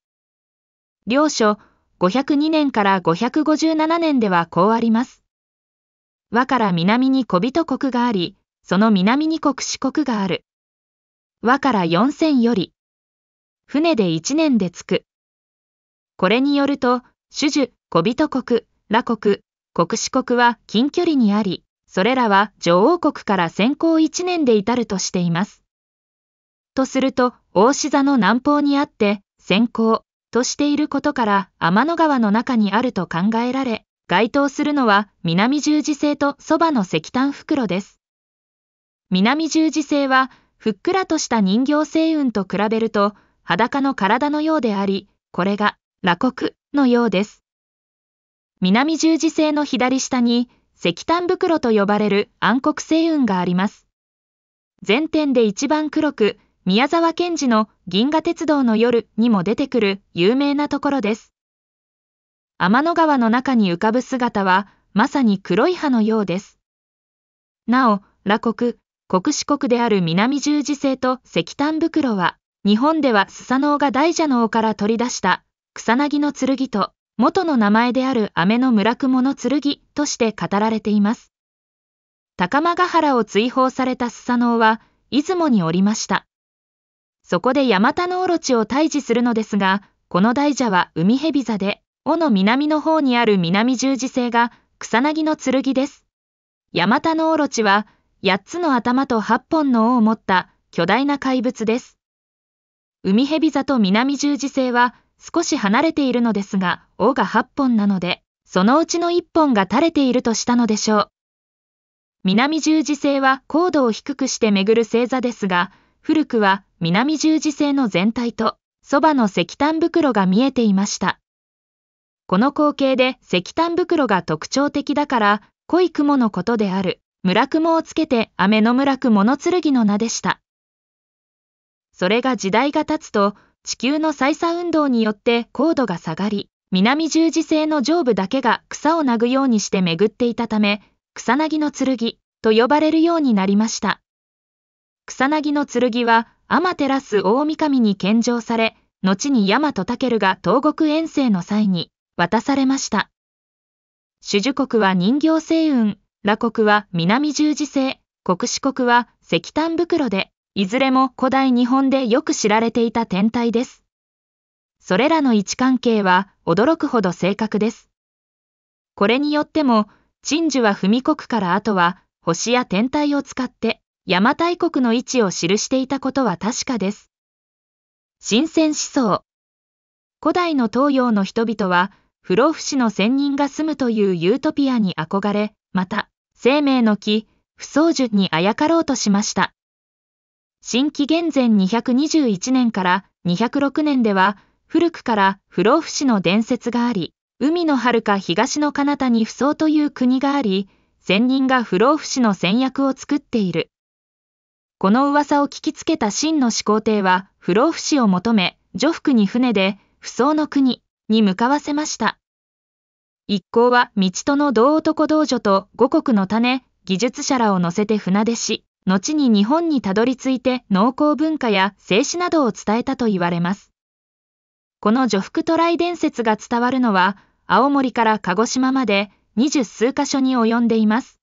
Speaker 1: 両書502年から557年ではこうあります。和から南に小人国があり、その南に国四国がある。和から四千より。船で一年で着く。これによると、主樹、小人国、羅国、国四国は近距離にあり、それらは女王国から先行一年で至るとしています。とすると、大志座の南方にあって、先行としていることから天の川の中にあると考えられ、該当するのは南十字星とそばの石炭袋です。南十字星は、ふっくらとした人形星雲と比べると、裸の体のようであり、これが、羅国のようです。南十字星の左下に、石炭袋と呼ばれる暗黒星雲があります。全店で一番黒く、宮沢賢治の銀河鉄道の夜にも出てくる有名なところです。天の川の中に浮かぶ姿は、まさに黒い歯のようです。なお、羅国国四国である南十字星と石炭袋は、日本ではスサノオが大蛇の尾から取り出した草薙の剣と、元の名前である飴の村雲の剣として語られています。高間ヶ原を追放されたスサノオは、出雲におりました。そこでヤマタノオロチを退治するのですが、この大蛇は海蛇座で、尾の南の方にある南十字星が草薙の剣です。ヤマタノオロチは8つの頭と8本の尾を持った巨大な怪物です。海蛇座と南十字星は少し離れているのですが、尾が8本なので、そのうちの1本が垂れているとしたのでしょう。南十字星は高度を低くして巡る星座ですが、古くは南十字星の全体と、そばの石炭袋が見えていました。この光景で石炭袋が特徴的だから、濃い雲のことである村雲をつけて雨の村雲の剣の名でした。それが時代が経つと、地球の再三運動によって高度が下がり、南十字星の上部だけが草をなぐようにして巡っていたため、草薙の剣と呼ばれるようになりました。草薙の剣は、天照大神に献上され、後に大和武が東国遠征の際に渡されました。主樹国は人形星雲羅国は南十字星、国四国は石炭袋で、いずれも古代日本でよく知られていた天体です。それらの位置関係は驚くほど正確です。これによっても、鎮守は文国から後は、星や天体を使って、邪馬台国の位置を記していたことは確かです。新鮮思想古代の東洋の人々は、不老不死の仙人が住むというユートピアに憧れ、また、生命の木、不相樹にあやかろうとしました。新紀元前221年から206年では、古くから不老不死の伝説があり、海の遥か東の彼方に不相という国があり、仙人が不老不死の戦略を作っている。この噂を聞きつけた真の始皇帝は不老不死を求め、女服に船で、不相の国に向かわせました。一行は道との道男道女と五穀の種、技術者らを乗せて船出し、後に日本にたどり着いて農耕文化や静止などを伝えたと言われます。この女福ライ伝説が伝わるのは、青森から鹿児島まで二十数箇所に及んでいます。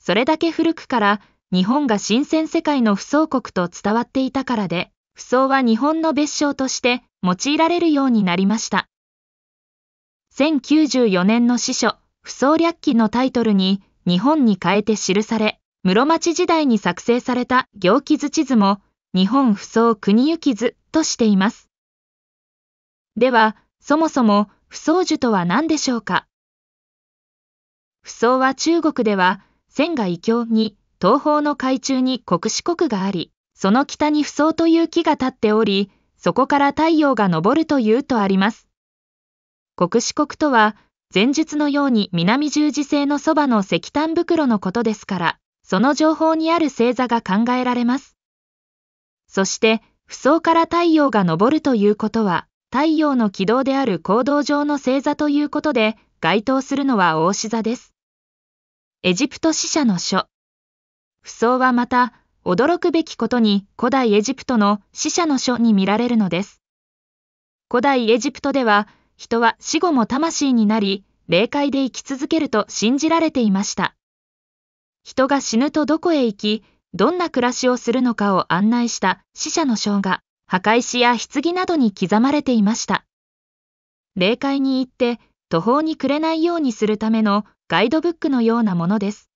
Speaker 1: それだけ古くから日本が新鮮世界の不相国と伝わっていたからで、不相は日本の別称として用いられるようになりました。1094年の司書、不創略記のタイトルに日本に変えて記され、室町時代に作成された行基図地図も日本不創国行図としています。では、そもそも不相樹とは何でしょうか不創は中国では、仙が異教に東方の海中に国四国があり、その北に不創という木が立っており、そこから太陽が昇るというとあります。国四国とは、前述のように南十字星のそばの石炭袋のことですから、その情報にある星座が考えられます。そして、不層から太陽が昇るということは、太陽の軌道である行動上の星座ということで、該当するのは大志座です。エジプト死者の書。不層はまた、驚くべきことに古代エジプトの死者の書に見られるのです。古代エジプトでは、人は死後も魂になり、霊界で生き続けると信じられていました。人が死ぬとどこへ行き、どんな暮らしをするのかを案内した死者の章が、墓石や棺などに刻まれていました。霊界に行って、途方に暮れないようにするためのガイドブックのようなものです。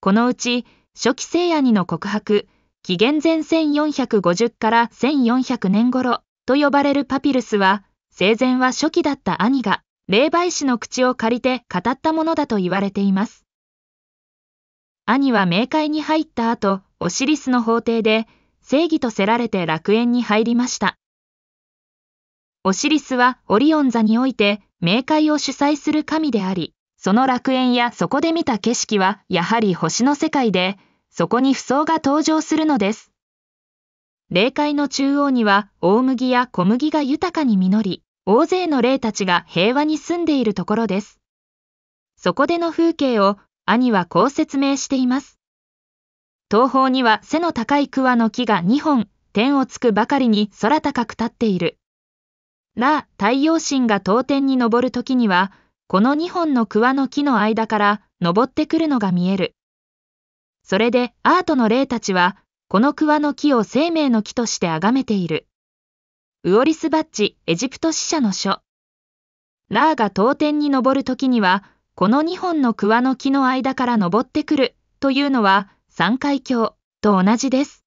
Speaker 1: このうち、初期聖夜にの告白、紀元前1450から1400年頃と呼ばれるパピルスは、生前は初期だった兄が、霊媒師の口を借りて語ったものだと言われています。兄は冥界に入った後、オシリスの法廷で、正義とせられて楽園に入りました。オシリスはオリオン座において、冥界を主催する神であり、その楽園やそこで見た景色は、やはり星の世界で、そこに不相が登場するのです。霊界の中央には大麦や小麦が豊かに実り、大勢の霊たちが平和に住んでいるところです。そこでの風景を兄はこう説明しています。東方には背の高い桑の木が2本、天をつくばかりに空高く立っている。ら、太陽神が東天に昇るときには、この2本の桑の木の間から登ってくるのが見える。それでアートの霊たちはこの桑の木を生命の木として崇めている。ウオリスバッチ、エジプト死者の書。ラーが当天に登る時には、この2本の桑の木の間から登ってくるというのは、三階峡と同じです。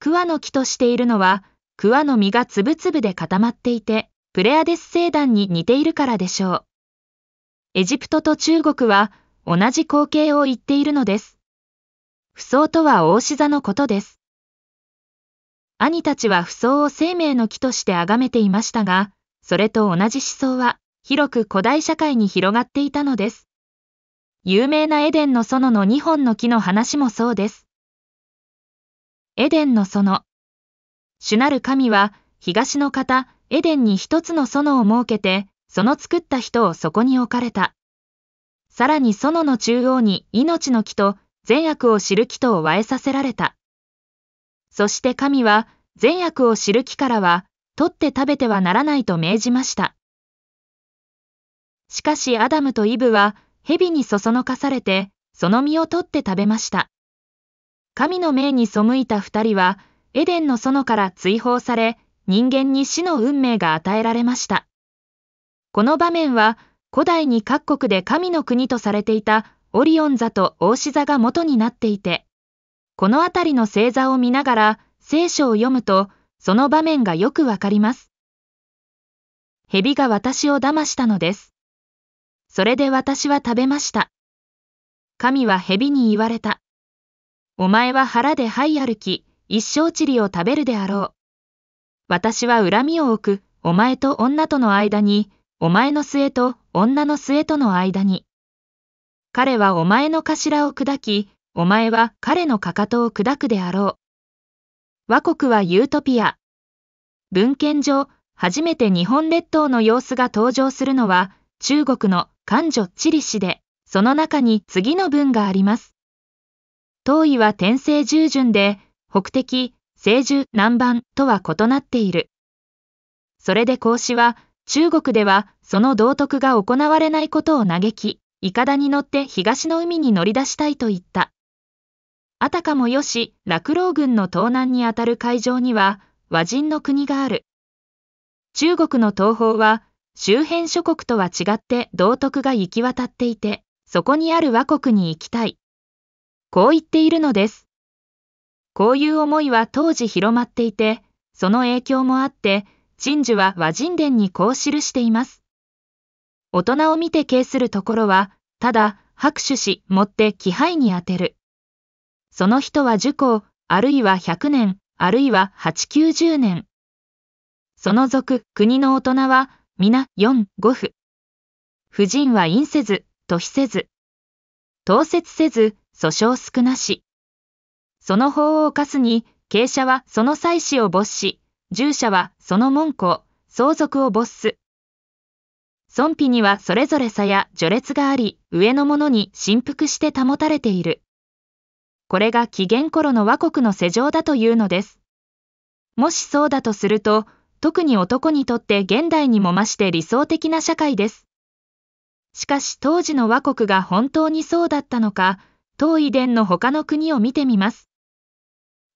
Speaker 1: 桑の木としているのは、桑の実がつぶつぶで固まっていて、プレアデス星団に似ているからでしょう。エジプトと中国は同じ光景を言っているのです。不相とは大志座のことです。兄たちは不相を生命の木として崇めていましたが、それと同じ思想は広く古代社会に広がっていたのです。有名なエデンの園の2本の木の話もそうです。エデンの園。主なる神は、東の方、エデンに一つの園を設けて、その作った人をそこに置かれた。さらに園の中央に命の木と善悪を知る気と和えさせられた。そして神は、善悪を知る木からは、取って食べてはならないと命じました。しかしアダムとイブは、蛇にそそのかされて、その実を取って食べました。神の命に背いた二人は、エデンの園から追放され、人間に死の運命が与えられました。この場面は、古代に各国で神の国とされていたオリオン座と大志座が元になっていて、この辺りの星座を見ながら聖書を読むと、その場面がよくわかります。蛇が私を騙したのです。それで私は食べました。神は蛇に言われた。お前は腹で這い歩き、一生塵を食べるであろう。私は恨みを置く、お前と女との間に、お前の末と女の末との間に。彼はお前の頭を砕き、お前は彼のかかとを砕くであろう。和国はユートピア。文献上、初めて日本列島の様子が登場するのは、中国の漢女チリ氏で、その中に次の文があります。東夷は天聖従順で、北敵、聖獣、南蛮とは異なっている。それで孔子は、中国ではその道徳が行われないことを嘆き、いかだに乗って東の海に乗り出したいと言った。あたかもよし、落老軍の東南にあたる海上には和人の国がある。中国の東方は周辺諸国とは違って道徳が行き渡っていて、そこにある和国に行きたい。こう言っているのです。こういう思いは当時広まっていて、その影響もあって、陳樹は和人伝にこう記しています。大人を見て敬するところは、ただ拍手し、持って気配に当てる。その人は受講、あるいは100年、あるいは8、90年。その族、国の大人は、皆、4、5夫。夫人は陰せず、拒否せず。当説せず、訴訟少なし。その法を犯すに、傾斜はその祭祀を没し、従者はその門戸、相続を没す。損否にはそれぞれ差や序列があり、上の者に振幅して保たれている。これが紀元頃の倭国の世情だというのです。もしそうだとすると、特に男にとって現代にも増して理想的な社会です。しかし当時の倭国が本当にそうだったのか、当遺伝の他の国を見てみます。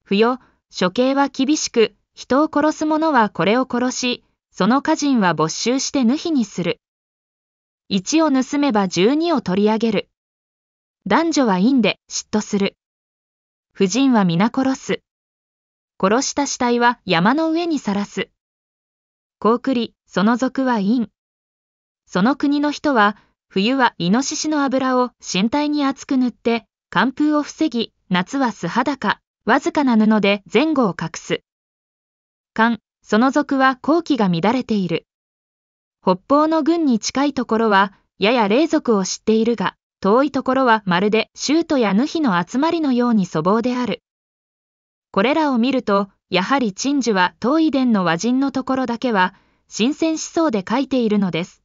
Speaker 1: 不要、処刑は厳しく、人を殺す者はこれを殺し、その家人は没収してぬひにする。一を盗めば十二を取り上げる。男女は陰で嫉妬する。婦人は皆殺す。殺した死体は山の上にさらす。こうくり、その族は陰。その国の人は、冬はイノシシの油を身体に厚く塗って、寒風を防ぎ、夏は素裸、わずかな布で前後を隠す。寒、その属は後期が乱れている。北方の軍に近いところは、やや霊族を知っているが、遠いところはまるでシュートやヌヒの集まりのように粗暴である。これらを見ると、やはり鎮守は遠い伝の和人のところだけは、新鮮思想で書いているのです。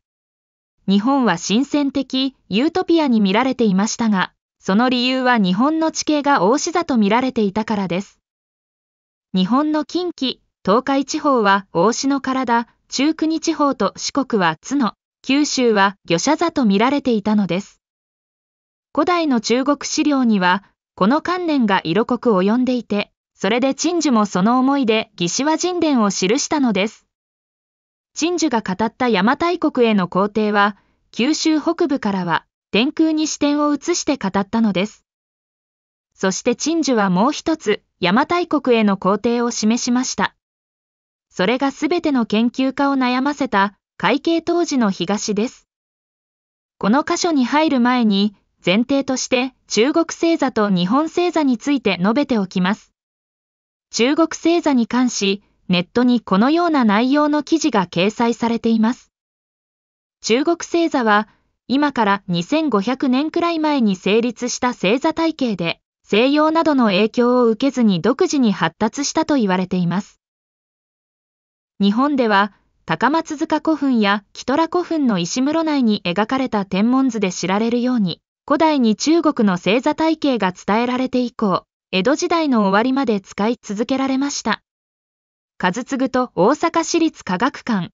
Speaker 1: 日本は新鮮的、ユートピアに見られていましたが、その理由は日本の地形が大志座と見られていたからです。日本の近畿、東海地方は大の体、中国地方と四国は角、九州は魚舎座と見られていたのです。古代の中国資料には、この観念が色濃く及んでいて、それで陳樹もその思いで義士和神殿を記したのです。陳樹が語った邪馬台国への皇帝は、九州北部からは天空に視点を移して語ったのです。そして陳樹はもう一つ、邪馬台国への皇帝を示しました。それがすべての研究家を悩ませた会計当時の東です。この箇所に入る前に、前提として中国星座と日本星座について述べておきます。中国星座に関し、ネットにこのような内容の記事が掲載されています。中国星座は、今から2500年くらい前に成立した星座体系で、西洋などの影響を受けずに独自に発達したと言われています。日本では高松塚古墳やキトラ古墳の石室内に描かれた天文図で知られるように、古代に中国の星座体系が伝えられて以降、江戸時代の終わりまで使い続けられました。数継ぐと大阪市立科学館。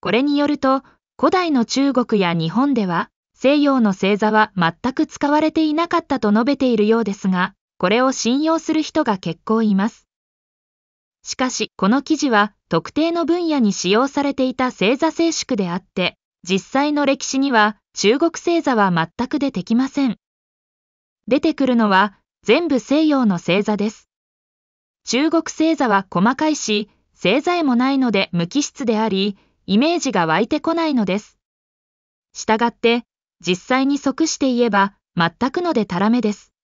Speaker 1: これによると、古代の中国や日本では、西洋の星座は全く使われていなかったと述べているようですが、これを信用する人が結構います。しかし、この記事は特定の分野に使用されていた星座静粛であって、実際の歴史には中国星座は全く出てきません。出てくるのは全部西洋の星座です。中国星座は細かいし、星座絵もないので無機質であり、イメージが湧いてこないのです。したがって、実際に即して言えば、全くのでたらめです。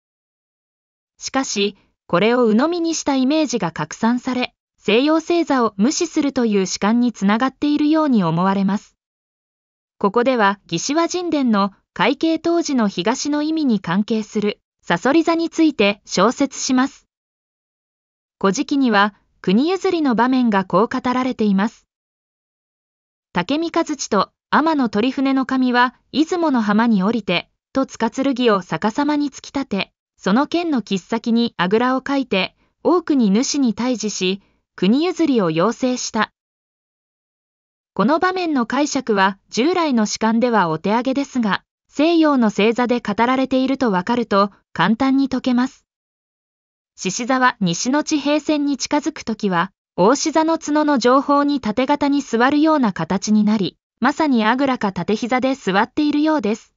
Speaker 1: しかし、これを鵜呑みにしたイメージが拡散され、西洋星座を無視するという主観につながっているように思われます。ここでは、義士和神殿の会計当時の東の意味に関係する、サソリ座について小説します。古事記には、国譲りの場面がこう語られています。竹三日槌と天の鳥船の神は、出雲の浜に降りて、とつかつるぎを逆さまに突き立て、その剣の切っ先にあぐらをかいて、多くに主に対峙し、国譲りを要請した。この場面の解釈は従来の主観ではお手上げですが、西洋の星座で語られているとわかると簡単に解けます。獅子座は西の地平線に近づくときは、大志座の角の情報に縦型に座るような形になり、まさにあぐらか縦膝で座っているようです。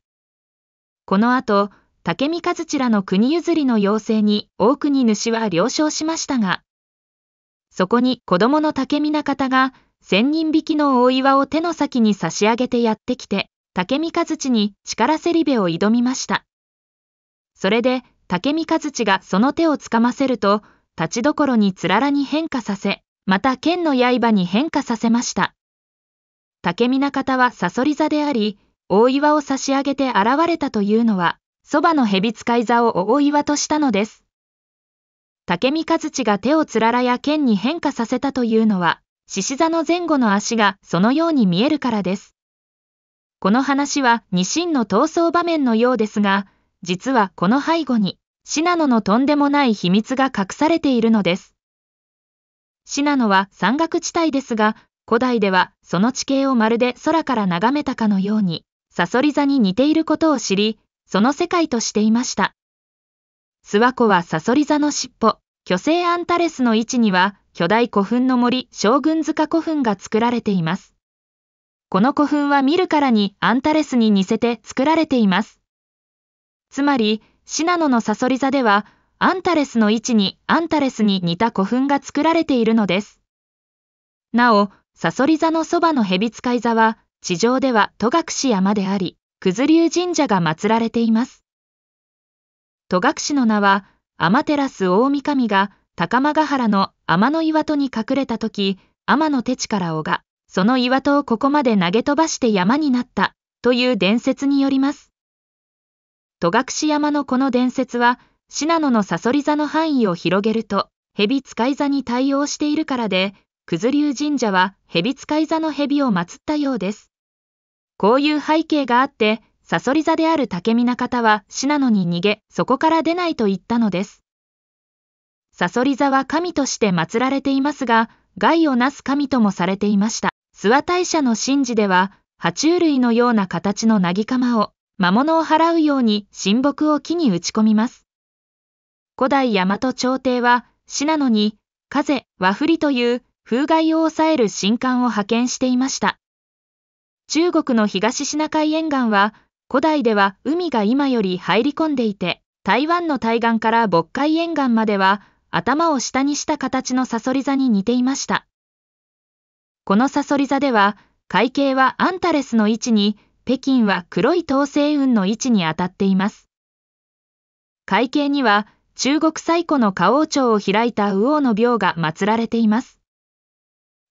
Speaker 1: この後、竹見和らの国譲りの要請に多くに主は了承しましたが、そこに子供の竹見方が、千人引きの大岩を手の先に差し上げてやってきて、竹三和地に力せりべを挑みました。それで、竹三和地がその手をつかませると、立ちどころにつららに変化させ、また剣の刃に変化させました。竹見方はさそり座であり、大岩を差し上げて現れたというのは、そばの蛇使い座を大岩としたのです。竹見和地が手をつららや剣に変化させたというのは、獅子座の前後の足がそのように見えるからです。この話はニシンの闘争場面のようですが、実はこの背後に、シナノのとんでもない秘密が隠されているのです。シナノは山岳地帯ですが、古代ではその地形をまるで空から眺めたかのように、サソリ座に似ていることを知り、その世界としていました。諏訪湖はサソリ座の尻尾、巨星アンタレスの位置には、巨大古墳の森、将軍塚古墳が作られています。この古墳は見るからにアンタレスに似せて作られています。つまり、シナノのサソリ座では、アンタレスの位置にアンタレスに似た古墳が作られているのです。なお、サソリ座のそばの蛇使い座は、地上では戸隠山であり、九頭竜神社が祀られています。戸隠の名は、天照大神が高間ヶ原の天の岩戸に隠れた時、天の手地から尾が、その岩戸をここまで投げ飛ばして山になった、という伝説によります。戸隠山のこの伝説は、信濃のサソリ座の範囲を広げると、蛇使い座に対応しているからで、九頭竜神社は蛇使い座の蛇を祀ったようです。こういう背景があって、サソリ座である竹見中はナノに逃げ、そこから出ないと言ったのです。サソリ座は神として祀られていますが、害をなす神ともされていました。諏訪大社の神事では、爬虫類のような形のなぎかまを、魔物を払うように神木を木に打ち込みます。古代大和朝廷は、シナノに、風、和降りという風害を抑える神官を派遣していました。中国の東シナ海沿岸は、古代では海が今より入り込んでいて、台湾の対岸から渤海沿岸までは頭を下にした形のサソリ座に似ていました。このサソリ座では、海景はアンタレスの位置に、北京は黒い統制雲の位置に当たっています。海景には、中国最古の花王朝を開いた魚王の廟が祀られています。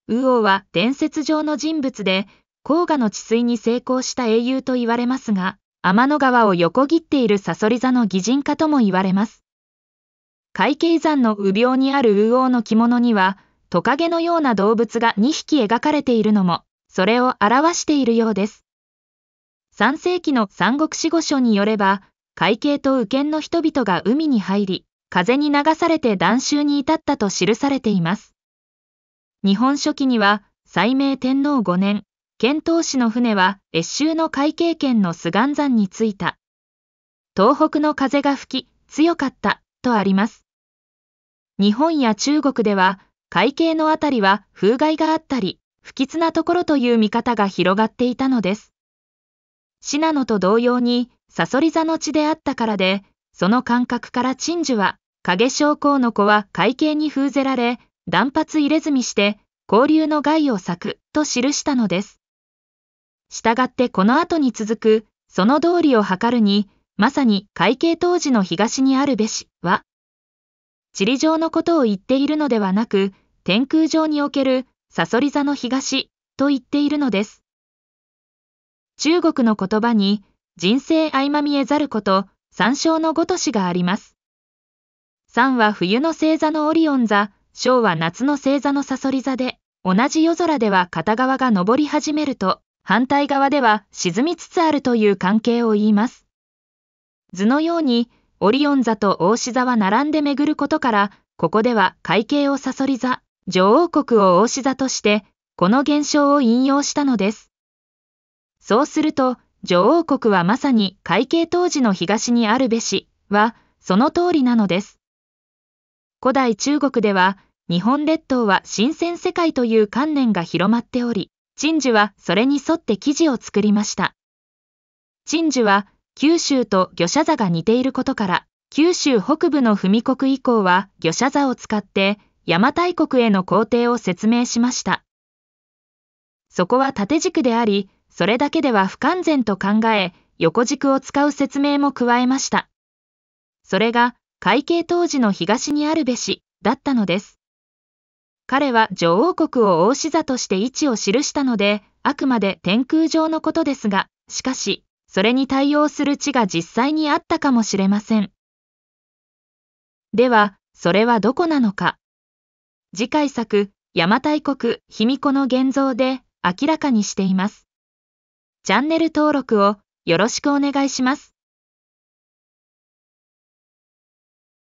Speaker 1: 魚王は伝説上の人物で、黄河の治水に成功した英雄と言われますが、天の川を横切っているサソリ座の擬人化とも言われます。海景山の右病にある右王の着物には、トカゲのような動物が2匹描かれているのも、それを表しているようです。3世紀の三国志五書によれば、海景と右剣の人々が海に入り、風に流されて断衆に至ったと記されています。日本書紀には、斉明天皇5年、遣唐使の船は越州の海景圏の菅岩山に着いた。東北の風が吹き、強かった、とあります。日本や中国では、海景のあたりは風害があったり、不吉なところという見方が広がっていたのです。信濃と同様に、さそり座の地であったからで、その感覚から鎮守は、影将校の子は海景に封ぜられ、断髪入れ墨して、交流の害を咲くと記したのです。従ってこの後に続く、その通りを図るに、まさに会計当時の東にあるべしは、地理上のことを言っているのではなく、天空上におけるさそり座の東と言っているのです。中国の言葉に、人生相まみえざること、三章のごとしがあります。三は冬の星座のオリオン座、小は夏の星座のさそり座で、同じ夜空では片側が昇り始めると、反対側では沈みつつあるという関係を言います。図のように、オリオン座と大志座は並んで巡ることから、ここでは会計をサソリ座、女王国を大志座として、この現象を引用したのです。そうすると、女王国はまさに会計当時の東にあるべしは、その通りなのです。古代中国では、日本列島は新鮮世界という観念が広まっており、鎮守はそれに沿って記事を作りました。鎮守は九州と魚舎座が似ていることから、九州北部の文国以降は魚舎座を使って邪馬台国への皇帝を説明しました。そこは縦軸であり、それだけでは不完全と考え、横軸を使う説明も加えました。それが会計当時の東にあるべしだったのです。彼は女王国を王子座として位置を記したので、あくまで天空上のことですが、しかし、それに対応する地が実際にあったかもしれません。では、それはどこなのか。次回作、邪馬台国、卑弥呼の現像で明らかにしています。チャンネル登録をよろしくお願いします。